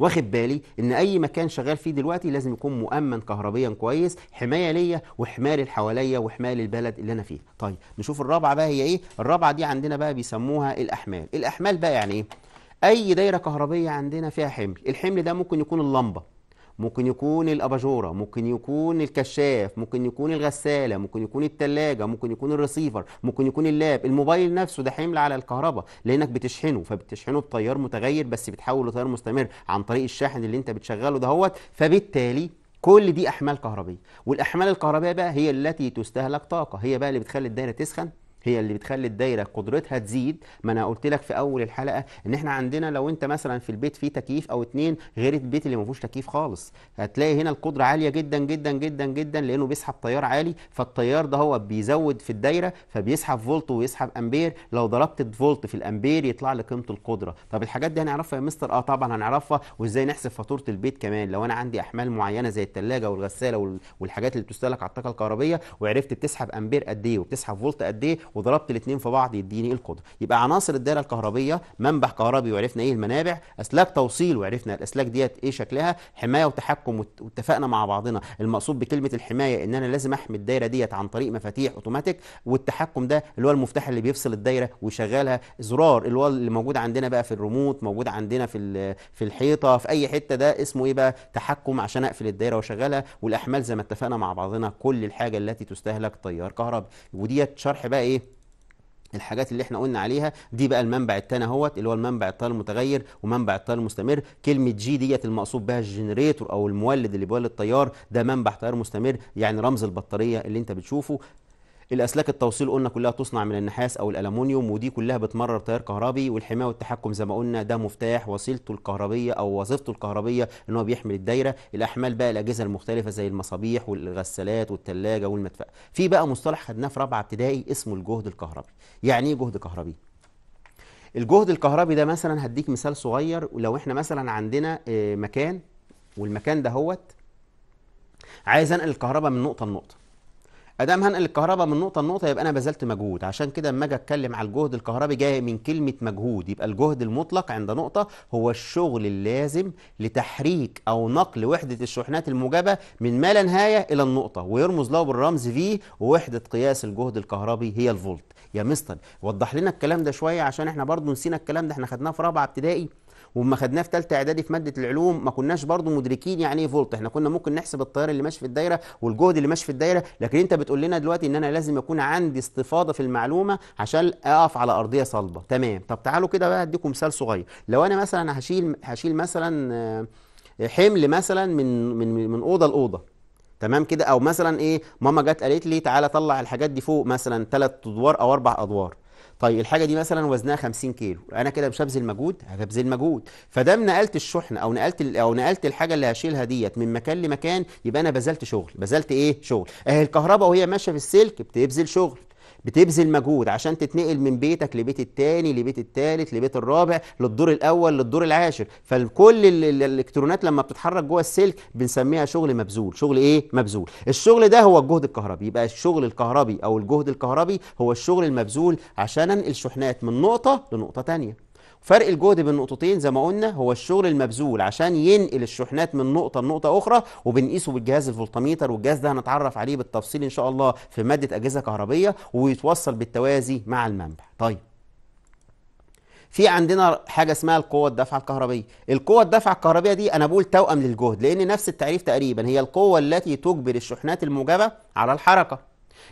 واخد بالي ان اي مكان شغال فيه دلوقتي لازم يكون مؤمن كهربيا كويس حمايه ليا وحمايه للحواليا وحمايه للبلد اللي انا فيها طيب نشوف الرابعه بقى هي ايه الرابعه دي عندنا بقى بيسموها الاحمال الاحمال بقى يعني ايه اي دايره كهربيه عندنا فيها حمل الحمل ده ممكن يكون اللمبه ممكن يكون الاباجوره ممكن يكون الكشاف ممكن يكون الغساله ممكن يكون الثلاجه ممكن يكون الرسيفر ممكن يكون اللاب الموبايل نفسه ده حمل على الكهرباء لانك بتشحنه فبتشحنه بتيار متغير بس بتحوله لتيار مستمر عن طريق الشاحن اللي انت بتشغله دهوت فبالتالي كل دي احمال كهربيه والاحمال الكهربية بقى هي التي تستهلك طاقه هي بقى اللي بتخلي الدايره تسخن هي اللي بتخلي الدايره قدرتها تزيد ما انا قلت لك في اول الحلقه ان احنا عندنا لو انت مثلا في البيت فيه تكييف او اتنين غير البيت اللي ما فيهوش تكييف خالص هتلاقي هنا القدره عاليه جدا جدا جدا جدا لانه بيسحب تيار عالي فالتيار ده هو بيزود في الدايره فبيسحب فولت ويسحب امبير لو ضربت الفولت في الامبير يطلع لي قيمه القدره طب الحاجات دي هنعرفها يا مستر اه طبعا هنعرفها وازاي نحسب فاتوره البيت كمان لو انا عندي احمال معينه زي الثلاجه والغساله والحاجات اللي بتستهلك على الطاقه الكهربائيه وعرفت بتسحب امبير قد ايه وبتسحب فولت قد ايه وضربت الاثنين في بعض يديني القدره يبقى عناصر الدايره الكهربيه منبع كهربي وعرفنا ايه المنابع اسلاك توصيل وعرفنا الاسلاك ديت ايه شكلها حمايه وتحكم واتفقنا مع بعضنا المقصود بكلمه الحمايه ان انا لازم احمي الدايره ديت عن طريق مفاتيح اوتوماتيك والتحكم ده اللي هو المفتاح اللي بيفصل الدايره ويشغلها زرار اللي هو اللي موجود عندنا بقى في الريموت موجود عندنا في في الحيطه في اي حته ده اسمه ايه بقى تحكم عشان اقفل الدايره واشغلها والاحمال زي ما اتفقنا مع بعضنا كل الحاجه التي تستهلك تيار كهربي وديت شرح بقى ايه الحاجات اللي احنا قلنا عليها دي بقى المنبع التاني اهوت اللي هو المنبع التيار المتغير ومنبع التيار المستمر كلمه جي ديت المقصود بها الجنريتور او المولد اللي بيولد التيار ده منبع تيار مستمر يعني رمز البطاريه اللي انت بتشوفه الاسلاك التوصيل قلنا كلها تصنع من النحاس او الالومنيوم ودي كلها بتمرر تيار كهربي والحمايه والتحكم زي ما قلنا ده مفتاح وسيلته الكهربيه او وظيفته الكهربيه ان هو بيحمل الدايره الاحمال بقى الاجهزه المختلفه زي المصابيح والغسالات والثلاجه والمدفاه في بقى مصطلح خدناه في رابعه ابتدائي اسمه الجهد الكهربي يعني ايه جهد كهربي الجهد الكهربي ده مثلا هديك مثال صغير لو احنا مثلا عندنا آه، مكان والمكان ده هوت عايز انقل الكهرباء من نقطه لنقطه ادام هنقل الكهرباء من نقطه لنقطه يبقى انا بذلت مجهود عشان كده لما اجي اتكلم على الجهد الكهربي جاي من كلمه مجهود يبقى الجهد المطلق عند نقطه هو الشغل اللازم لتحريك او نقل وحده الشحنات الموجبه من ما لا نهايه الى النقطه ويرمز له بالرمز في ووحده قياس الجهد الكهربي هي الفولت يا مستر وضح لنا الكلام ده شويه عشان احنا برضو نسينا الكلام ده احنا خدناه في رابعه ابتدائي وما خدناه في ثالثه اعدادي في ماده العلوم ما كناش برضو مدركين يعني ايه فولت احنا كنا ممكن نحسب التيار اللي ماشي في الدايره والجهد اللي ماشي في الدايره لكن انت بتقول لنا دلوقتي ان انا لازم يكون عندي استفاضه في المعلومه عشان اقف على ارضيه صلبه تمام طب تعالوا كده بقى اديكم مثال صغير لو انا مثلا هشيل هشيل مثلا آه، حمل مثلا من من من اوضه لاوضه تمام كده او مثلا ايه ماما جت قالت لي تعالى طلع الحاجات دي فوق مثلا ثلاث ادوار او اربع ادوار طيب الحاجه دي مثلا وزنها 50 كيلو انا كده مش هبذل مجهود هبذل مجهود فدام نقلت الشحن او نقلت او نقلت الحاجه اللي هشيلها ديت من مكان لمكان يبقى انا بذلت شغل بذلت ايه شغل اهي الكهرباء وهي ماشيه في السلك بتبذل شغل بتبذل مجهود عشان تتنقل من بيتك لبيت التاني لبيت التالت لبيت الرابع للدور الاول للدور العاشر فكل الالكترونات لما بتتحرك جوه السلك بنسميها شغل مبذول شغل ايه مبذول الشغل ده هو الجهد الكهربي يبقى الشغل الكهربي او الجهد الكهربي هو الشغل المبذول عشان انقل شحنات من نقطه لنقطه تانية فرق الجهد بين النقطتين زي ما قلنا هو الشغل المبذول عشان ينقل الشحنات من نقطة لنقطة أخرى وبنقيسه بالجهاز الفولتميتر والجهاز ده هنتعرف عليه بالتفصيل إن شاء الله في مادة أجهزة كهربية ويتوصل بالتوازي مع المنبع طيب في عندنا حاجه اسمها القوه الدفعه الكهربيه القوه الدفعه الكهربيه دي انا بقول توأم للجهد لان نفس التعريف تقريبا هي القوه التي تجبر الشحنات الموجبه على الحركه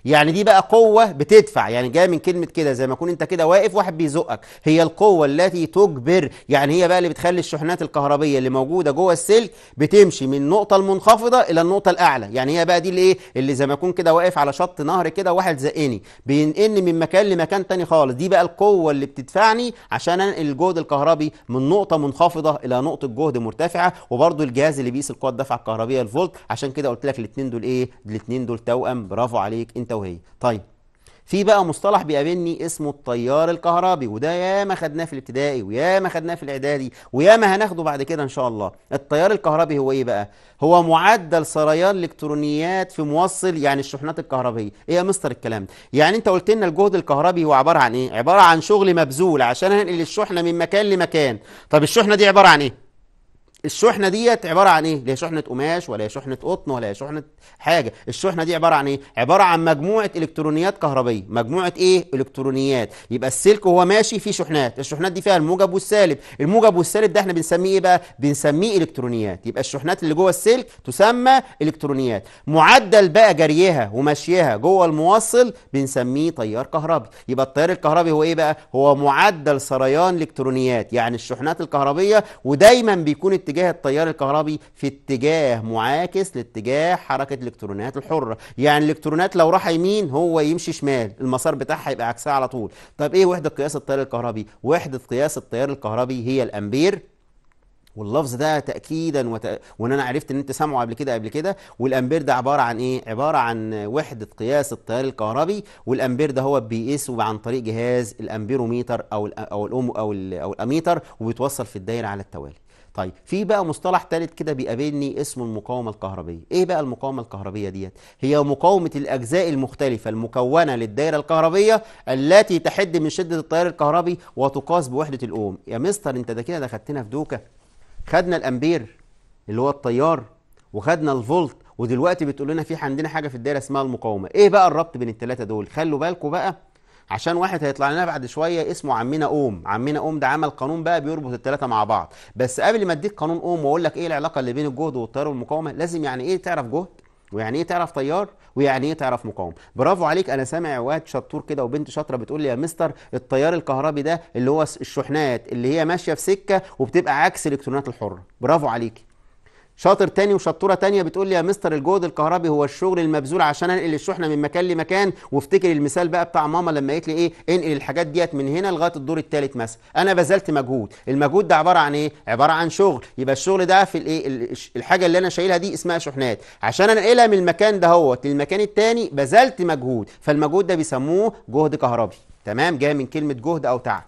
يعني دي بقى قوة بتدفع يعني جاية من كلمة كده زي ما يكون انت كده واقف واحد بيزقك هي القوة التي تجبر يعني هي بقى اللي بتخلي الشحنات الكهربية اللي موجودة جوه السلك بتمشي من النقطة المنخفضة إلى النقطة الأعلى يعني هي بقى دي اللي ايه اللي زي ما يكون كده واقف على شط نهر كده واحد زقني بينقلني من مكان لمكان تاني خالص دي بقى القوة اللي بتدفعني عشان انقل الجهد الكهربي من نقطة منخفضة إلى نقطة جهد مرتفعة وبرضه الجهاز اللي بيقيس القوة الدفع الكهربية الفولت عشان كده قلت لك الاثنين دول ايه الاثنين دول توأم برافو عليك انت وهي طيب في بقى مصطلح بيقابلني اسمه التيار الكهربي وده يا ما خدناه في الابتدائي ويا ما خدناه في الاعدادي ويا ما هناخده بعد كده ان شاء الله التيار الكهربي هو ايه بقى هو معدل سريان الكترونيات في موصل يعني الشحنات الكهربيه ايه يا مستر الكلام ده يعني انت قلت لنا الجهد الكهربي هو عباره عن ايه عباره عن شغل مبذول عشان هنقل الشحنه من مكان لمكان طب الشحنه دي عباره عن ايه الشحنه ديت عباره عن ايه؟ لا شحنه قماش ولا شحنه قطن ولا شحنه حاجه، الشحنه دي عباره عن ايه؟ عباره عن مجموعه الكترونيات كهربيه، مجموعه ايه؟ الكترونيات، يبقى السلك وهو ماشي فيه شحنات، الشحنات دي فيها الموجب والسالب، الموجب والسالب ده احنا بنسميه ايه بقى؟ بنسميه الكترونيات، يبقى الشحنات اللي جوه السلك تسمى الكترونيات، معدل بقى جريها ومشيها جوه الموصل بنسميه تيار كهربي، يبقى التيار الكهربي هو ايه بقى؟ هو معدل سريان الكترونيات، يعني الشحنات الكهربيه ودايما بيكون اتجاه التيار الكهربي في اتجاه معاكس لاتجاه حركة الإلكترونات الحرة يعني الإلكترونات لو راح يمين هو يمشي شمال المسار بتاعها هيبقى عكسها على طول طب إيه وحدة قياس التيار الكهربي وحدة قياس التيار الكهربي هي الأمبير واللفظ ده تاكيدا وت... وان انا عرفت ان انت سامعه قبل كده قبل كده والامبير ده عباره عن ايه عباره عن وحده قياس التيار الكهربي والامبير ده هو بيقيسه عن طريق جهاز الامبيروميتر او ال او الام او او الاميتر وبيتوصل في الدايره على التوالي طيب في بقى مصطلح ثالث كده بيقابلني اسمه المقاومه الكهربيه ايه بقى المقاومه الكهربيه ديت هي مقاومه الاجزاء المختلفه المكونه للدائره الكهربيه التي تحد من شده التيار الكهربي وتقاس بوحده الاوم يا مستر انت ده كده دخلتنا في دوكه خدنا الامبير اللي هو التيار وخدنا الفولت ودلوقتي بتقول لنا في عندنا حاجه في الدائره اسمها المقاومه ايه بقى الربط بين الثلاثه دول خلوا بالكم بقى عشان واحد هيطلع لنا بعد شويه اسمه عمنا اوم عمنا اوم ده عمل قانون بقى بيربط الثلاثه مع بعض بس قبل ما اديك قانون اوم واقول لك ايه العلاقه اللي بين الجهد والتيار والمقاومه لازم يعني ايه تعرف جهد ويعني ايه تعرف تيار ويعني ايه تعرف مقاوم برافو عليك انا سامع واد شطور كده وبنت شاطره بتقول لي يا مستر التيار الكهربي ده اللي هو الشحنات اللي هي ماشيه في سكه وبتبقى عكس الالكترونات الحره برافو عليكي شاطر تاني وشطوره تانيه بتقول لي يا مستر الجهد الكهربي هو الشغل المبذول عشان انقل الشحنه من مكان لمكان وافتكر المثال بقى بتاع ماما لما قالت لي ايه انقل الحاجات ديت من هنا لغايه الدور الثالث مثلا انا بذلت مجهود المجهود ده عباره عن ايه عباره عن شغل يبقى الشغل ده في الايه الحاجه اللي انا شايلها دي اسمها شحنات عشان انقلها من المكان دهوت للمكان الثاني بذلت مجهود فالمجهود ده بيسموه جهد كهربي تمام جاي من كلمه جهد او تعب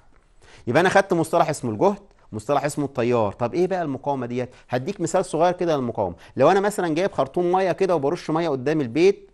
يبقى انا خدت مصطلح اسمه الجهد مصطلح اسمه التيار طب ايه بقى المقاومه ديت هديك مثال صغير كده للمقاومه لو انا مثلا جايب خرطوم ميه كده وبرش ميه قدام البيت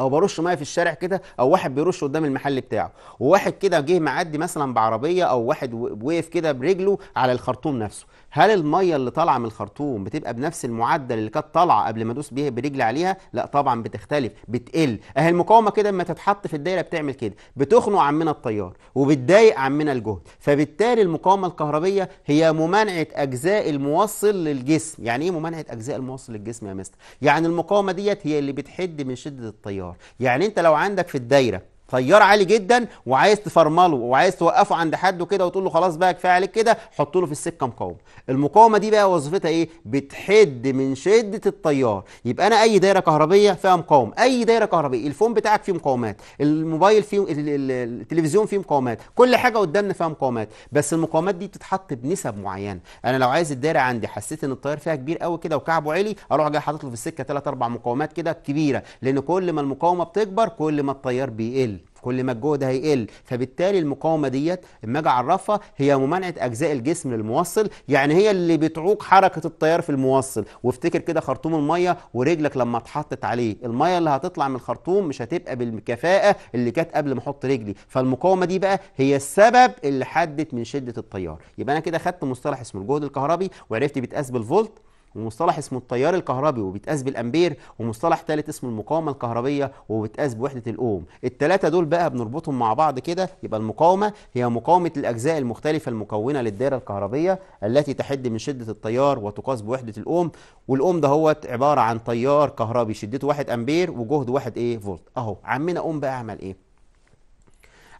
او برش ميه في الشارع كده او واحد بيرش قدام المحل بتاعه وواحد كده جه معدي مثلا بعربيه او واحد وقف كده برجله على الخرطوم نفسه هل الميه اللي طالعه من الخرطوم بتبقى بنفس المعدل اللي كانت طالعه قبل ما ادوس بيها برجلي عليها لا طبعا بتختلف بتقل اهي المقاومه كده لما تتحط في الدايره بتعمل كده بتخنق عمنا التيار وبتضايق عمنا الجهد فبالتالي المقاومه الكهربيه هي ممانعه اجزاء الموصل للجسم يعني ايه ممانعه اجزاء الموصل للجسم يا مستر يعني المقاومه ديت هي اللي بتحد من شده التيار يعني انت لو عندك في الدايره طيار عالي جدا وعايز تفرمله وعايز توقفه عند حد كده وتقول له خلاص بقى كفايه عليك كده حط له في السكه مقاومه المقاومه دي بقى وظيفتها ايه بتحد من شده التيار يبقى انا اي دايره كهربيه فيها مقاومه اي دايره كهربيه الفون بتاعك فيه مقاومات الموبايل فيه التلفزيون فيه مقاومات كل حاجه قدامنا فيها مقاومات بس المقاومات دي بتتحط بنسب معينه انا لو عايز الدايره عندي حسيت ان التيار فيها كبير قوي كده وكعبه عالي اروح جاي حاطط له في السكه ثلاث اربع مقاومات كده كبيره لان كل ما المقاومه بتكبر كل ما التيار بيقل كل ما الجهد هيقل فبالتالي المقاومه ديت اما اجي اعرفها هي ممانعه اجزاء الجسم للموصل يعني هي اللي بتعوق حركه التيار في الموصل وافتكر كده خرطوم الميه ورجلك لما اتحطت عليه الميه اللي هتطلع من الخرطوم مش هتبقى بالكفاءه اللي كانت قبل ما احط رجلي فالمقاومه دي بقى هي السبب اللي حدت من شده التيار يبقى انا كده خدت مصطلح اسمه الجهد الكهربي وعرفت بيتقاس بالفولت ومصطلح اسمه التيار الكهربي وبيتقاس بالامبير ومصطلح ثالث اسمه المقاومه الكهربيه وبيتقاس بوحده الاوم الثلاثه دول بقى بنربطهم مع بعض كده يبقى المقاومه هي مقاومه الاجزاء المختلفه المكونه للدائره الكهربيه التي تحد من شده التيار وتقاس بوحده الاوم والاوم ده هو عباره عن تيار كهربي شدته 1 امبير وجهد 1 ايه فولت اهو عمنا اوم بقى عمل ايه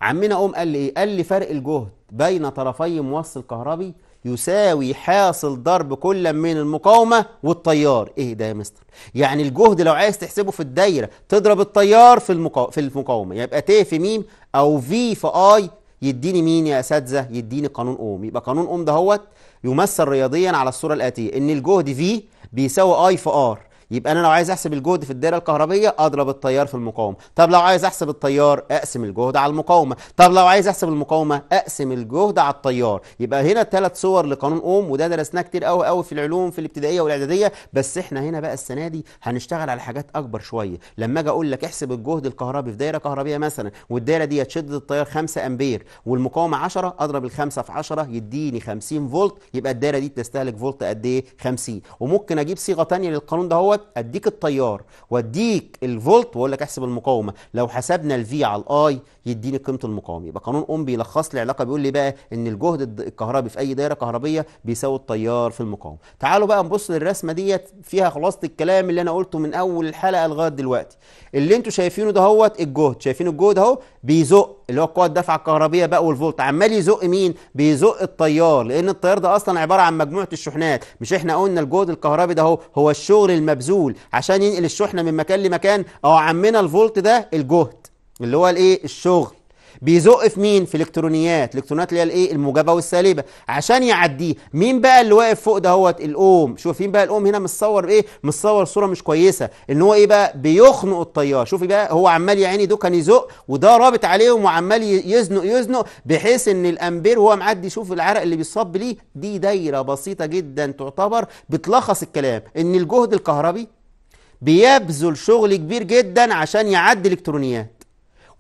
عمنا اوم قال لي ايه قال لي فرق الجهد بين طرفي موصل كهربي يساوي حاصل ضرب كل من المقاومة والطيار ايه ده يا مستر يعني الجهد لو عايز تحسبه في الدايرة تضرب الطيار في المقاومة في المقاومة يعني يبقى يعني ت في ميم او في في اي يديني مين يا اساتذه يديني قانون اوم يبقى قانون اوم دهوت يمثل رياضيا على الصورة الآتية ان الجهد في بيساوي اي في ار يبقى انا لو عايز احسب الجهد في الدائره الكهربيه اضرب التيار في المقاومه طب لو عايز احسب التيار اقسم الجهد على المقاومه طب لو عايز احسب المقاومه اقسم الجهد على التيار يبقى هنا ثلاث صور لقانون اوم وده درسناه كتير قوي قوي في العلوم في الابتدائيه والاعداديه بس احنا هنا بقى السنه دي هنشتغل على حاجات اكبر شويه لما اجي اقول لك احسب الجهد الكهربي في دايره كهربيه مثلا والدايره دي شده التيار 5 امبير والمقاومه 10 اضرب ال5 في 10 يديني 50 فولت يبقى الدايره دي بتستهلك فولت قد ايه 50 وممكن اجيب صيغه ثانيه للقانون ده هو دوت اديك التيار واديك الفولت واقول لك احسب المقاومه لو حسبنا الفي على الاي يديني قيمه المقاومه يبقى قانون اوم بيلخص لي علاقه بيقول لي بقى ان الجهد الكهربي في اي دايره كهربيه بيساوي التيار في المقاومه تعالوا بقى نبص للرسمه ديت فيها خلاصه الكلام اللي انا قلته من اول الحلقه لغايه دلوقتي اللي انتوا شايفينه ده هوت الجهد شايفين الجهد اهو بيزق اللي هو قوه الدفع الكهربيه بقى والفولت عمال يزق مين بيزق التيار لان التيار ده اصلا عباره عن مجموعه الشحنات مش احنا قلنا الجهد الكهربي ده هو هو الشغل المبذول عشان ينقل الشحنه من مكان لمكان او عمنا الفولت ده الجهد اللي هو الايه الشغل بيزق في مين في الكترونيات الالكترونات اللي هي الايه الموجبه والسالبه عشان يعديه مين بقى اللي واقف فوق دهوت الاوم شايفين بقى الاوم هنا متصور ايه متصور صوره مش كويسه ان هو ايه بقى بيخنق التيار شوفي بقى هو عمال يا عيني ده كان يزق وده رابط عليهم وعمال يزنق يزنق بحيث ان الامبير وهو معدي يشوف العرق اللي بيصب ليه دي دايره بسيطه جدا تعتبر بتلخص الكلام ان الجهد الكهربي بيبذل شغل كبير جدا عشان يعدي الكترونيات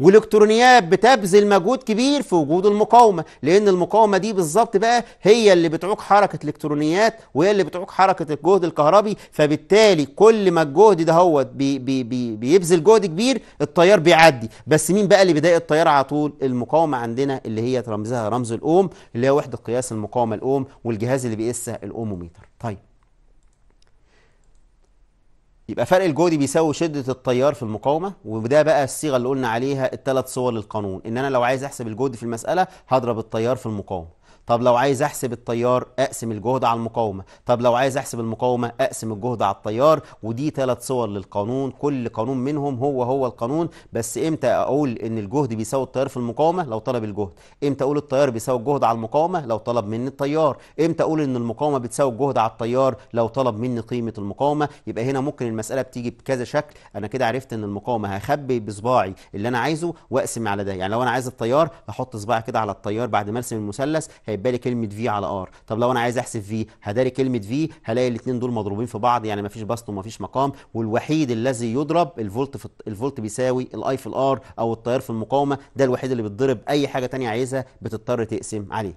والالكترونيات بتبذل مجهود كبير في وجود المقاومه لان المقاومه دي بالظبط بقى هي اللي بتعوق حركه الالكترونيات وهي اللي بتعوق حركه الجهد الكهربي فبالتالي كل ما الجهد هو بي بي بي بيبذل جهد كبير التيار بيعدي بس مين بقى اللي بيضايق التيار على طول المقاومه عندنا اللي هي رمزها رمز الاوم اللي هي وحده قياس المقاومه الاوم والجهاز اللي بيقيسها الاوموميتر طيب يبقى فرق الجهد بيساوي شدة التيار في المقاومة وده بقى الصيغة اللي قلنا عليها الثلاث صور للقانون إن أنا لو عايز أحسب الجهد في المسألة هضرب التيار في المقاومة طب لو عايز احسب التيار اقسم الجهد على المقاومه طب لو عايز احسب المقاومه اقسم الجهد على التيار ودي ثلاث صور للقانون كل قانون منهم هو هو القانون بس امتى اقول ان الجهد بيساوي التيار في المقاومه لو طلب الجهد امتى اقول التيار بيساوي الجهد على المقاومه لو طلب مني التيار امتى اقول ان المقاومه بتساوي الجهد على التيار لو طلب مني قيمه المقاومه يبقى هنا ممكن المساله بتيجي بكذا شكل انا كده عرفت ان المقاومه هخبي بصباعي اللي انا عايزه واقسم على ده يعني لو انا عايز التيار هحط صباعي كده على التيار بعد ما ارسم المثلث هيبقى لي كلمه في على ار طب لو انا عايز احسب في هداري كلمه في هلاقي الاثنين دول مضروبين في بعض يعني مفيش بسط ومفيش مقام والوحيد الذي يضرب الفولت في الفولت بيساوي الاي في الار او التيار في المقاومه ده الوحيد اللي بيتضرب اي حاجه ثانيه عايزها بتضطر تقسم عليه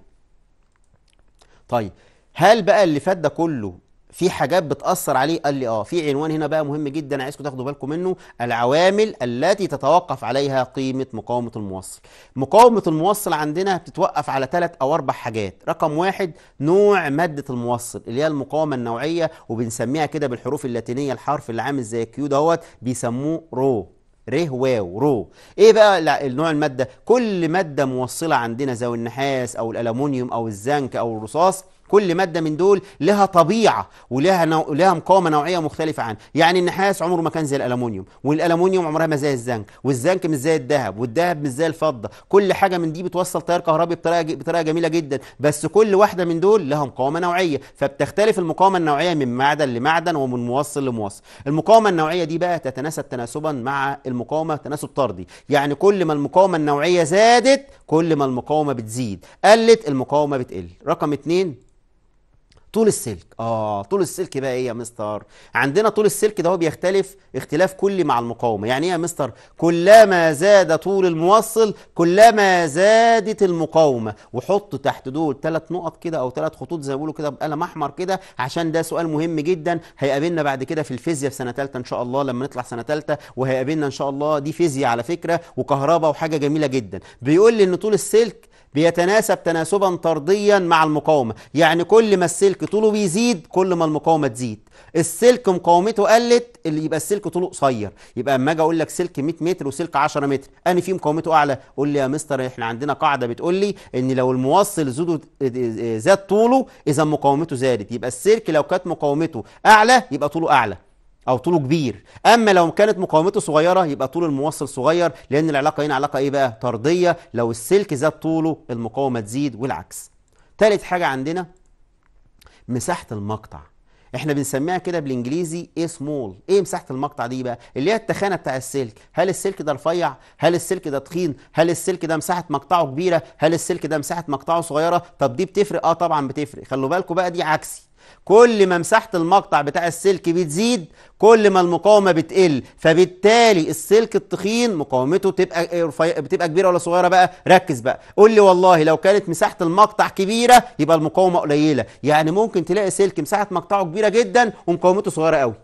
طيب هل بقى اللي فات ده كله في حاجات بتأثر عليه قال لي اه في عنوان هنا بقى مهم جدا عايزكم تاخدوا بالكم منه العوامل التي تتوقف عليها قيمة مقاومة الموصل مقاومة الموصل عندنا بتتوقف على ثلاث او اربع حاجات رقم واحد نوع مادة الموصل اللي هي المقاومة النوعية وبنسميها كده بالحروف اللاتينية الحرف اللي عامل زي كيو دوت بيسموه رو ريه واو رو ايه بقى النوع الماده كل ماده موصله عندنا زي النحاس او الالومنيوم او الزنك او الرصاص كل مادة من دول لها طبيعة ولها نوع... لها مقاومة نوعية مختلفة عن يعني النحاس عمره ما كان زي الألمونيوم والألمونيوم عمرها ما زي الزنك والزنك مش زي الذهب والذهب مش زي الفضة كل حاجة من دي بتوصل تيار كهربي بطريقة ج... بطريقة جميلة جدا بس كل واحدة من دول لها مقاومة نوعية فبتختلف المقاومة النوعية من معدن لمعدن ومن موصل لموصل المقاومة النوعية دي بقى تتناسب تناسبا مع المقاومة تناسب طردي يعني كل ما المقاومة النوعية زادت كل ما المقاومة بتزيد قلت المقاومة بتقل رقم اتنين طول السلك اه طول السلك بقى ايه يا مستر عندنا طول السلك ده هو بيختلف اختلاف كلي مع المقاومه يعني ايه يا مستر كلما زاد طول الموصل كلما زادت المقاومه وحط تحت دول ثلاث نقط كده او ثلاث خطوط زي ما بيقولوا كده بقلم احمر كده عشان ده سؤال مهم جدا هيقابلنا بعد كده في الفيزياء في سنه ثالثه ان شاء الله لما نطلع سنه ثالثه وهيقابلنا ان شاء الله دي فيزياء على فكره وكهرباء وحاجه جميله جدا بيقول لي ان طول السلك بيتناسب تناسبا طرديا مع المقاومة يعني كل ما السلك طوله بيزيد كل ما المقاومة تزيد السلك مقاومته قلت اللي يبقى السلك طوله قصير يبقى اما اجي اقول لك سلك 100 متر وسلك 10 متر انا في مقاومته اعلى قول لي يا مستر احنا عندنا قاعده بتقول لي ان لو الموصل زوده زاد طوله اذا مقاومته زادت يبقى السلك لو كانت مقاومته اعلى يبقى طوله اعلى او طوله كبير اما لو كانت مقاومته صغيره يبقى طول الموصل صغير لان العلاقه هنا علاقه ايه بقى طرديه لو السلك زاد طوله المقاومه تزيد والعكس ثالث حاجه عندنا مساحه المقطع احنا بنسميها كده بالانجليزي ايه سمول ايه مساحه المقطع دي بقى اللي هي التخانه بتاع السلك هل السلك ده رفيع هل السلك ده تخين هل السلك ده مساحه مقطعه كبيره هل السلك ده مساحه مقطعه صغيره طب دي بتفرق اه طبعا بتفرق خلوا بالكم بقى دي عكسي كل ما مساحة المقطع بتاع السلك بتزيد كل ما المقاومة بتقل فبالتالي السلك التخين مقاومته تبقى بتبقى كبيرة ولا صغيرة بقى ركز بقى قول لي والله لو كانت مساحة المقطع كبيرة يبقى المقاومة قليلة يعني ممكن تلاقي سلك مساحة مقطعه كبيرة جدا ومقاومته صغيرة قوي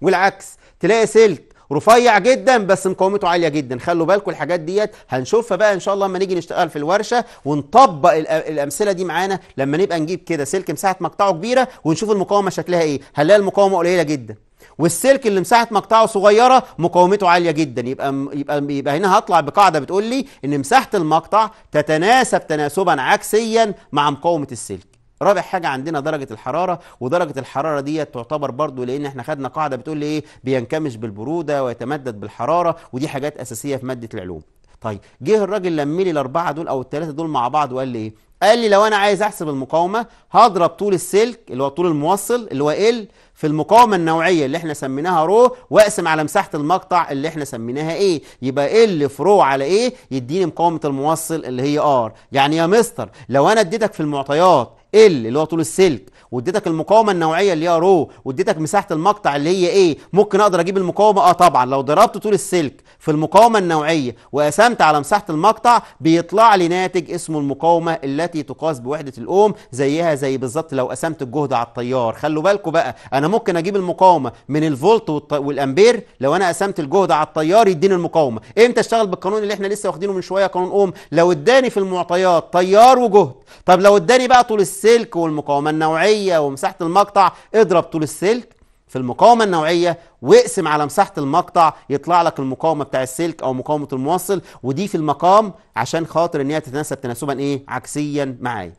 والعكس تلاقي سلك رفيع جدا بس مقاومته عاليه جدا خلوا بالكم الحاجات ديت هنشوفها بقى ان شاء الله لما نيجي نشتغل في الورشه ونطبق الامثله دي معانا لما نبقى نجيب كده سلك مساحه مقطعه كبيره ونشوف المقاومه شكلها ايه هنلاقي المقاومه قليله جدا والسلك اللي مساحه مقطعه صغيره مقاومته عاليه جدا يبقى يبقى يبقى هنا هطلع بقاعده بتقول لي ان مساحه المقطع تتناسب تناسبا عكسيا مع مقاومه السلك رابع حاجة عندنا درجة الحرارة ودرجة الحرارة دي تعتبر برضو لأن احنا خدنا قاعدة بتقول لي إيه بينكمش بالبرودة ويتمدد بالحرارة ودي حاجات أساسية في مادة العلوم طيب جه الراجل لم لي الأربعة دول أو الثلاثة دول مع بعض وقال لي إيه قال لي لو أنا عايز أحسب المقاومة هضرب طول السلك اللي هو طول الموصل اللي هو ال في المقاومة النوعية اللي احنا سميناها رو واقسم على مساحة المقطع اللي احنا سميناها ايه يبقى ال في رو على ايه يديني مقاومة الموصل اللي هي ار يعني يا مستر لو انا اديتك في المعطيات ال اللي هو طول السلك واديتك المقاومه النوعيه اللي هي رو واديتك مساحه المقطع اللي هي ايه ممكن اقدر اجيب المقاومه اه طبعا لو ضربت طول السلك في المقاومه النوعيه وقسمت على مساحه المقطع بيطلع لي ناتج اسمه المقاومه التي تقاس بوحده الاوم زيها زي بالظبط لو قسمت الجهد على التيار خلوا بالكم بقى انا ممكن اجيب المقاومه من الفولت والامبير لو انا قسمت الجهد على التيار يديني المقاومه امتى اشتغل بالقانون اللي احنا لسه واخدينه من شويه قانون اوم لو اداني في المعطيات تيار وجهد طب لو اداني بقى طول السلك السلك والمقاومة النوعية ومساحة المقطع اضرب طول السلك في المقاومة النوعية واقسم على مساحة المقطع يطلع لك المقاومة بتاع السلك أو مقاومة الموصل ودي في المقام عشان خاطر إن هي تتناسب تناسبا إيه عكسيا معايا.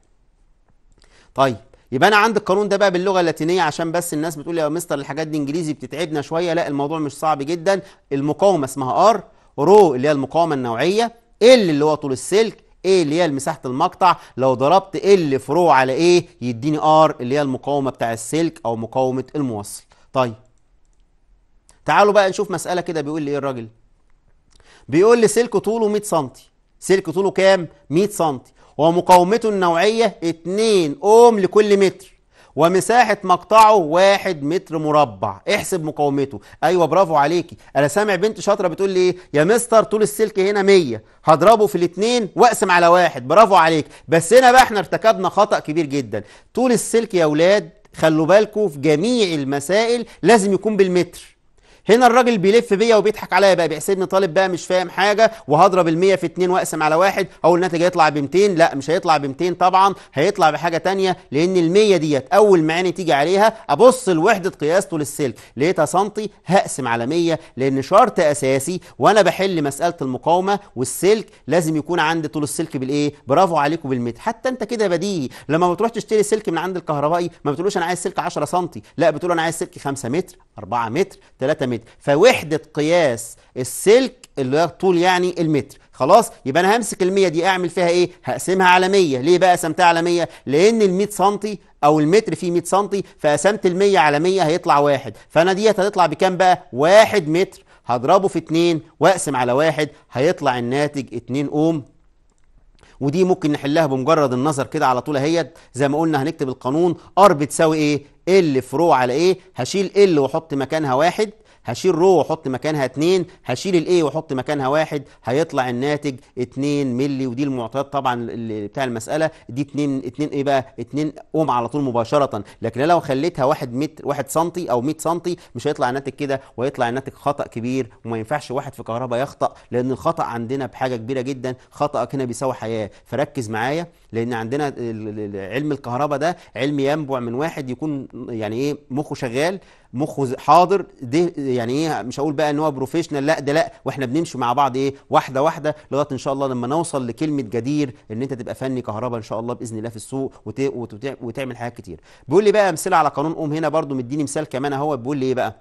طيب يبقى أنا عندي القانون ده بقى باللغة اللاتينية عشان بس الناس بتقول يا مستر الحاجات دي إنجليزي بتتعبنا شوية لا الموضوع مش صعب جدا المقاومة اسمها R رو اللي هي المقاومة النوعية ال اللي هو طول السلك ايه اللي هي مساحه المقطع لو ضربت ال فرو على ايه يديني ار اللي هي المقاومه بتاع السلك او مقاومه الموصل طيب تعالوا بقى نشوف مساله كده بيقول لي ايه الراجل بيقول لي سلك طوله 100 سم سلك طوله كام 100 سم ومقاومته النوعيه 2 اوم لكل متر ومساحة مقطعه واحد متر مربع احسب مقاومته ايوه برافو عليكي انا سامع بنت شاطرة بتقول لي ايه يا مستر طول السلك هنا 100 هضربه في الاتنين واقسم على واحد برافو عليك بس هنا بقى احنا ارتكبنا خطأ كبير جدا طول السلك يا اولاد خلوا بالكم في جميع المسائل لازم يكون بالمتر هنا الراجل بيلف بيا وبيضحك عليا بقى بيحسبني طالب بقى مش فاهم حاجه وهضرب ال100 في 2 واقسم على واحد اقول الناتج هيطلع ب 200 لا مش هيطلع ب 200 طبعا هيطلع بحاجه ثانيه لان ال100 ديت اول ما عيني تيجي عليها ابص لوحده قياسته للسلك لقيتها سنتي هقسم على 100 لان شرط اساسي وانا بحل مساله المقاومه والسلك لازم يكون عندي طول السلك بالايه برافو عليكم بالمتر حتى انت كده بديهي لما بتروح تشتري سلك من عند الكهربائي ما بتقولوش انا عايز سلك 10 سنتي لا بتقول انا عايز سلك 5 متر 4 متر 3 متر متر فوحدة قياس السلك اللي هو الطول يعني المتر خلاص يبقى انا همسك ال100 دي اعمل فيها ايه هقسمها على 100 ليه بقى قسمتها على 100 لان ال100 سم او المتر فيه 100 سم فقسمت ال100 على 100 هيطلع واحد فانا ديت هتطلع بكام بقى 1 متر هضربه في 2 واقسم على واحد هيطلع الناتج 2 اوم ودي ممكن نحلها بمجرد النظر كده على طول اهيت زي ما قلنا هنكتب القانون ار بتساوي ايه ال فرو على ايه هشيل ال واحط مكانها واحد هشيل رو واحط مكانها اتنين هشيل الاي واحط مكانها واحد هيطلع الناتج 2 ملي ودي المعطيات طبعا اللي بتاع المساله دي اتنين اتنين ايه بقى اتنين قوم على طول مباشره لكن لو خليتها واحد متر واحد سم او 100 سم مش هيطلع الناتج كده ويطلع الناتج خطا كبير وما ينفعش واحد في كهرباء يخطا لان الخطا عندنا بحاجه كبيره جدا خطاك هنا بيساوي حياه فركز معايا لان عندنا علم الكهرباء ده علم ينبع من واحد يكون يعني ايه مخه شغال مخه حاضر ده يعني ايه مش هقول بقى ان هو بروفيشنال لا ده لا واحنا بنمشي مع بعض ايه واحده واحده لغايه ان شاء الله لما نوصل لكلمه جدير ان انت تبقى فني كهرباء ان شاء الله باذن الله في السوق وت... وت... وتعمل حاجات كتير بيقول لي بقى امثله على قانون اوم هنا برضو مديني مثال كمان اهو بيقول لي ايه بقى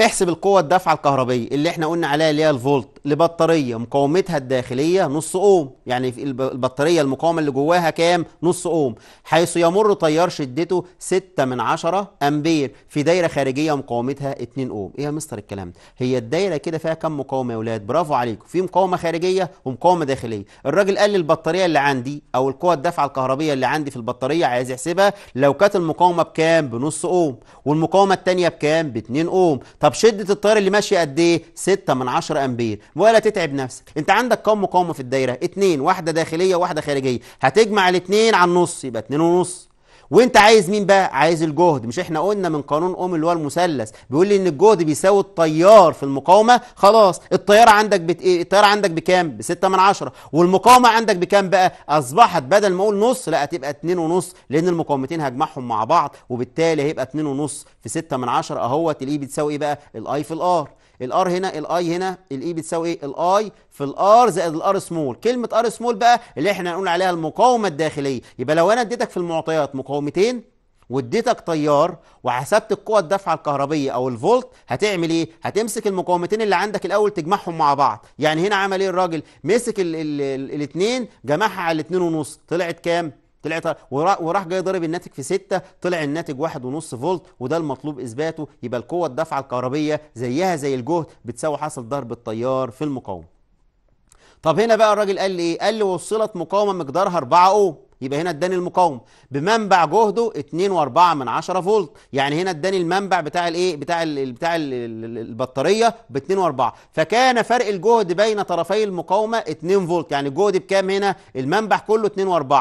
احسب القوة الدافعة الكهربية اللي احنا قلنا عليها اللي هي الفولت لبطاريه مقاومتها الداخليه نص اوم يعني البطاريه المقاومه اللي جواها كام نص اوم حيث يمر طيار شدته 6 من 10 امبير في دايره خارجيه مقاومتها 2 اوم ايه يا مستر الكلام ده هي الدايره كده فيها كام مقاومه يا ولاد برافو عليكم في مقاومه خارجيه ومقاومه داخليه الراجل قال لي البطاريه اللي عندي او القوه الدفعة الكهربيه اللي عندي في البطاريه عايز يحسبها لو كانت المقاومه بكام بنص اوم والمقاومه الثانيه بكام ب 2 اوم طب شده التيار اللي ماشيه قد ايه 6 من 10 امبير ولا تتعب نفسك انت عندك كم مقاومه في الدايره اتنين واحده داخليه وواحده خارجيه هتجمع الاتنين على النص يبقى اتنين ونص وانت عايز مين بقى عايز الجهد مش احنا قلنا من قانون اوم اللي هو المثلث بيقول لي ان الجهد بيساوي التيار في المقاومه خلاص التيار عندك بت... ايه التيار عندك بكام بستة من عشرة والمقاومه عندك بكام بقى اصبحت بدل ما اقول نص لا هتبقى اتنين ونص لان المقاومتين هجمعهم مع بعض وبالتالي هيبقى اتنين ونص في ستة من عشرة اهوت الاي بتساوي ايه بقى الاي في الار الار هنا الاي هنا الاي بتساوي ايه الاي في الار زائد الار سمول كلمه ار سمول بقى اللي احنا هنقول عليها المقاومه الداخليه يبقى لو انا اديتك في المعطيات مقاومتين واديتك تيار وحسبت القوة الدفعة الكهربية او الفولت هتعمل ايه هتمسك المقاومتين اللي عندك الاول تجمعهم مع بعض يعني هنا عمل ايه الراجل مسك الاثنين جمعها على الاثنين ونص طلعت كام طلع وراح جاي ضارب الناتج في 6 طلع الناتج 1.5 فولت وده المطلوب اثباته يبقى القوه الدفعه الكهربيه زيها زي الجهد بتساوي حاصل ضرب التيار في المقاومه طب هنا بقى الراجل قال لي ايه قال لي وصلت مقاومه مقدارها 4 اوم يبقى هنا اداني المقاومه بمنبع جهده 2.4 من فولت يعني هنا اداني المنبع بتاع الايه بتاع بتاع البطاريه ب 2.4 فكان فرق الجهد بين طرفي المقاومه 2 فولت يعني الجهد بكام هنا المنبع كله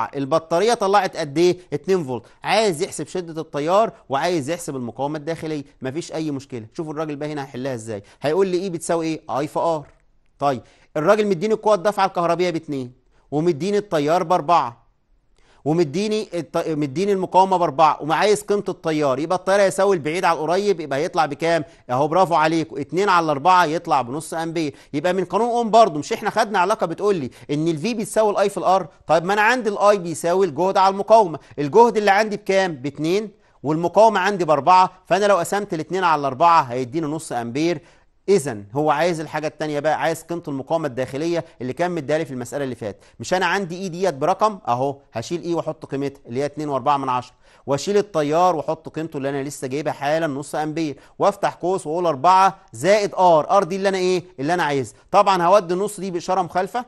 2.4 البطاريه طلعت قد ايه 2 فولت عايز يحسب شده التيار وعايز يحسب المقاومه الداخليه مفيش اي مشكله شوفوا الراجل بقى هنا هيحلها ازاي هيقول لي ايه بتساوي ايه اي في ار طيب الراجل مديني القوه الدفعه الكهربيه باتنين ومديني التيار باربعه ومديني الط... مديني المقاومه باربعه ومعايز قيمه الطيار يبقى الطيار هيساوي البعيد على القريب يبقى هيطلع بكام؟ اهو برافو عليك 2 على 4 يطلع بنص امبير يبقى من قانون اوم برضه مش احنا خدنا علاقه بتقول لي ان الفي بيساوي الاي في الار طيب ما انا عندي الاي بيساوي الجهد على المقاومه الجهد اللي عندي بكام؟ ب 2 والمقاومه عندي باربعه فانا لو قسمت الاثنين على الاربعه هيديني نص امبير اذا هو عايز الحاجه الثانيه بقى عايز قيمه المقاومه الداخليه اللي كان مديها لي في المساله اللي فاتت مش انا عندي اي ديت برقم اهو هشيل اي واحط قيمتها اللي هي 2 و4 من 10 واشيل التيار واحط قيمته اللي انا لسه جايبها حالا نص امبير وافتح قوس واقول 4 زائد ار ار دي اللي انا ايه اللي انا عايزها طبعا هودي النص دي باشاره مخالفه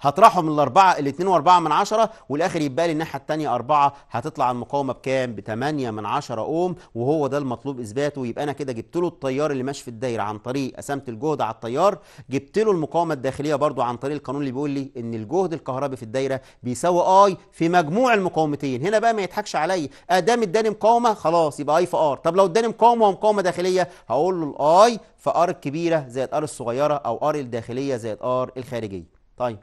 هطرحهم من الاربعه و واربعه من عشره والاخر يبقى لي الناحيه الثانيه اربعه هتطلع المقاومه بكام؟ ب 8 من 10 اوم وهو ده المطلوب اثباته يبقى انا كده جبت له التيار اللي ماشي في الدايره عن طريق قسمت الجهد على التيار جبت له المقاومه الداخليه برضو عن طريق القانون اللي بيقول لي ان الجهد الكهربي في الدايره بيساوي اي في مجموع المقاومتين هنا بقى ما يضحكش عليا ادام اداني مقاومه خلاص يبقى اي في ار طب لو اداني مقاومه ومقاومه داخليه هقول له الاي في ار الكبيره زائد ار الصغيره او ار الداخليه زائد ار الخارجيه طيب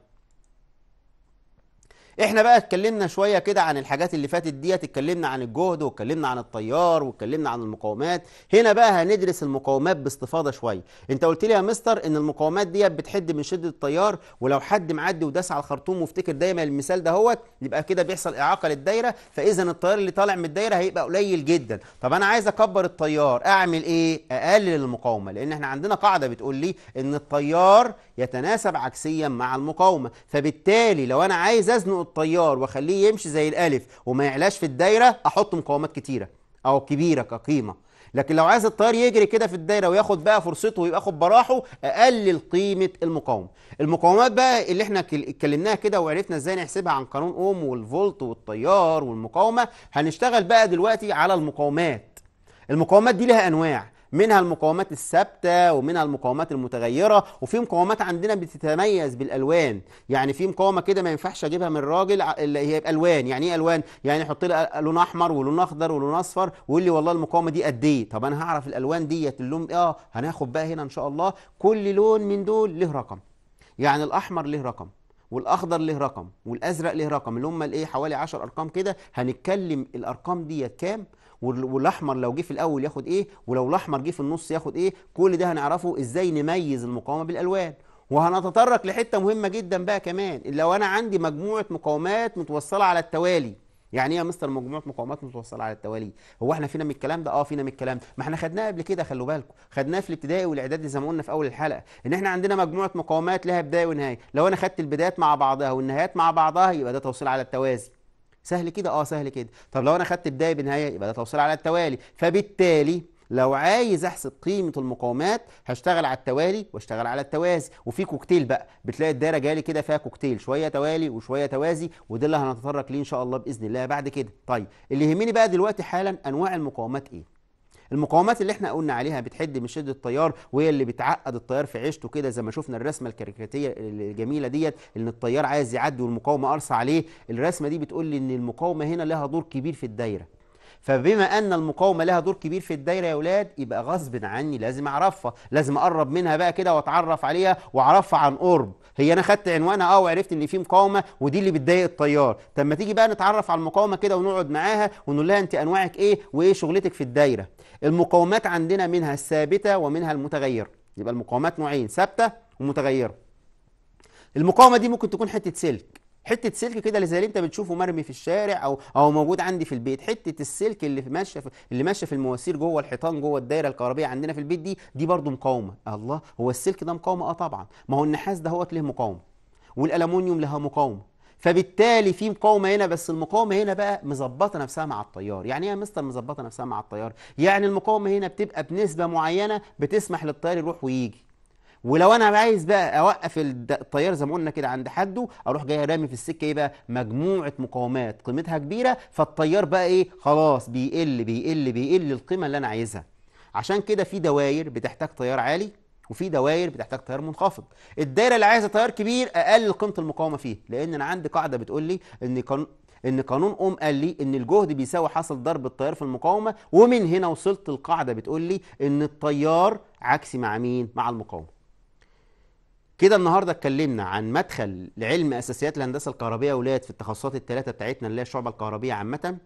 احنا بقى اتكلمنا شويه كده عن الحاجات اللي فاتت ديت اتكلمنا عن الجهد واتكلمنا عن التيار واتكلمنا عن المقاومات هنا بقى هندرس المقاومات باستفاضه شويه انت قلت لي يا مستر ان المقاومات ديت بتحد من شده التيار ولو حد معدي وداس على الخرطوم وافتكر دايما المثال ده هو يبقى كده بيحصل اعاقه للدايره فاذا التيار اللي طالع من الدايره هيبقى قليل جدا طب انا عايز اكبر التيار اعمل ايه اقلل المقاومه لان احنا عندنا قاعده بتقول لي ان التيار يتناسب عكسيا مع المقاومه فبالتالي لو انا عايز ازنق الطيار واخليه يمشي زي الالف وما يعلاش في الدايره احط مقاومات كتيره او كبيره كقيمه لكن لو عايز الطيار يجري كده في الدايره وياخد بقى فرصته وياخد براحه اقلل قيمه المقاومه المقاومات بقى اللي احنا اتكلمناها كده وعرفنا ازاي نحسبها عن قانون اوم والفولت والتيار والمقاومه هنشتغل بقى دلوقتي على المقاومات المقاومات دي لها انواع منها المقاومات الثابته ومنها المقاومات المتغيره وفي مقاومات عندنا بتتميز بالالوان يعني في مقاومه كده ما ينفعش اجيبها من الراجل اللي هي الوان يعني ايه الوان يعني يحط لي لون احمر ولون اخضر ولون اصفر ويقول لي والله المقاومه دي قد ايه طب انا هعرف الالوان ديت اللون اه هناخد بقى هنا ان شاء الله كل لون من دول له رقم يعني الاحمر له رقم والاخضر له رقم والازرق له رقم اللي هم الايه حوالي 10 ارقام كده هنتكلم الارقام ديت كام والاحمر لو جه في الاول ياخد ايه ولو الاحمر جه في النص ياخد ايه كل ده هنعرفه ازاي نميز المقاومه بالالوان وهنتطرق لحته مهمه جدا بقى كمان لو انا عندي مجموعه مقاومات متوصله على التوالي يعني ايه يا مستر مجموعه مقاومات متوصله على التوالي هو احنا فينا من الكلام ده اه فينا من الكلام ده ما احنا خدناه قبل كده خلوا بالكم خدناه في الابتدائي والاعدادي زي ما قلنا في اول الحلقه ان احنا عندنا مجموعه مقاومات لها بدايه ونهايه لو انا خدت البدايات مع بعضها والنهايات مع بعضها يبقى ده توصيل على التوازي سهل كده اه سهل كده طب لو انا خدت بدايه بنهايه يبقى ده توصيل على التوالي فبالتالي لو عايز احسب قيمه المقاومات هشتغل على التوالي واشتغل على التوازي وفي كوكتيل بقى بتلاقي الدايره جالي كده فيها كوكتيل شويه توالي وشويه توازي وده اللي هنتطرق ليه ان شاء الله باذن الله بعد كده طيب اللي يهمني بقى دلوقتي حالا انواع المقاومات ايه المقاومات اللي احنا قلنا عليها بتحد من شده التيار وهي اللي بتعقد التيار في عيشته كده زي ما شفنا الرسمه الكاريكاتيه الجميله ديت ان التيار عايز يعدي والمقاومه قرص عليه الرسمه دي بتقول لي ان المقاومه هنا لها دور كبير في الدايره فبما ان المقاومه لها دور كبير في الدايره يا اولاد يبقى غصب عني لازم اعرفها لازم اقرب منها بقى كده واتعرف عليها واعرفها عن قرب هي انا خدت عنوانها اه وعرفت ان في مقاومه ودي اللي بتضايق التيار طب ما تيجي بقى نتعرف على المقاومه كده ونقعد معاها ونقول لها انت انواعك ايه وايه شغلتك في الدايره المقاومات عندنا منها الثابتة ومنها المتغيرة يبقى المقاومات نوعين ثابتة ومتغيرة المقاومة دي ممكن تكون حتة سلك حته سلك كده اللي زي اللي انت بتشوفه مرمي في الشارع او او موجود عندي في البيت حته السلك اللي ماشيه اللي ماشيه في المواسير جوه الحيطان جوه الدايره الكهربيه عندنا في البيت دي دي برضو مقاومه الله هو السلك ده مقاومه اه طبعا ما هو النحاس ده هوت له مقاومه والالومنيوم لها مقاومه فبالتالي في مقاومه هنا بس المقاومه هنا بقى مظبطه نفسها مع التيار يعني ايه يا مستر مظبطه نفسها مع التيار يعني المقاومه هنا بتبقى بنسبه معينه بتسمح للتيار يروح ويجي ولو انا عايز بقى اوقف التيار زي ما قلنا كده عند حده اروح جاي رامي في السكه ايه بقى مجموعه مقاومات قيمتها كبيره فالتيار بقى ايه خلاص بيقل بيقل بيقل القيمه اللي انا عايزها عشان كده في دوائر بتحتاج تيار عالي وفي دوائر بتحتاج تيار منخفض الدايره اللي عايزه تيار كبير اقلل قيمه المقاومه فيه لان انا عندي قاعده بتقول لي ان قانون ان قانون اوم قال لي ان الجهد بيساوي حاصل ضرب التيار في المقاومه ومن هنا وصلت القاعده بتقول لي ان التيار عكسي مع مين مع المقاومه كده النهارده اتكلمنا عن مدخل لعلم اساسيات الهندسه الكهربائيه اولاد في التخصصات الثلاثه بتاعتنا اللي هي الشعبه الكهربيه عامه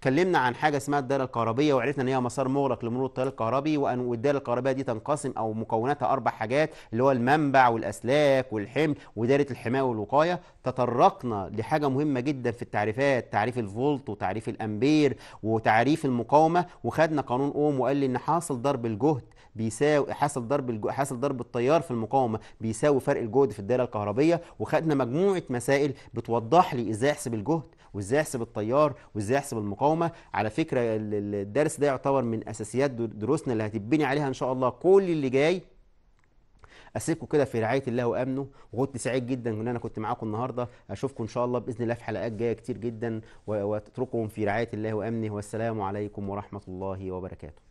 اتكلمنا عن حاجه اسمها الدايره الكهربيه وعرفنا ان هي مسار مغلق لمرور التيار الكهربي وان والدايره الكهربيه دي تنقسم او مكوناتها اربع حاجات اللي هو المنبع والاسلاك والحمل ودايره الحمايه والوقايه تطرقنا لحاجه مهمه جدا في التعريفات تعريف الفولت وتعريف الامبير وتعريف المقاومه وخدنا قانون اوم وقال لي ان حاصل ضرب الجهد بيساوي حاصل ضرب الجهد حاصل ضرب التيار في المقاومه بيساوي فرق الجهد في الدايره الكهربيه وخدنا مجموعه مسائل بتوضح لي ازاي احسب الجهد وازاي احسب التيار وازاي احسب المقاومه على فكره الدرس ده يعتبر من اساسيات دروسنا اللي هتبني عليها ان شاء الله كل اللي جاي اسيبكم كده في رعايه الله وامنه وكنت سعيد جدا ان انا كنت معاكم النهارده اشوفكم ان شاء الله باذن الله في حلقات جايه كتير جدا واترككم في رعايه الله وامنه والسلام عليكم ورحمه الله وبركاته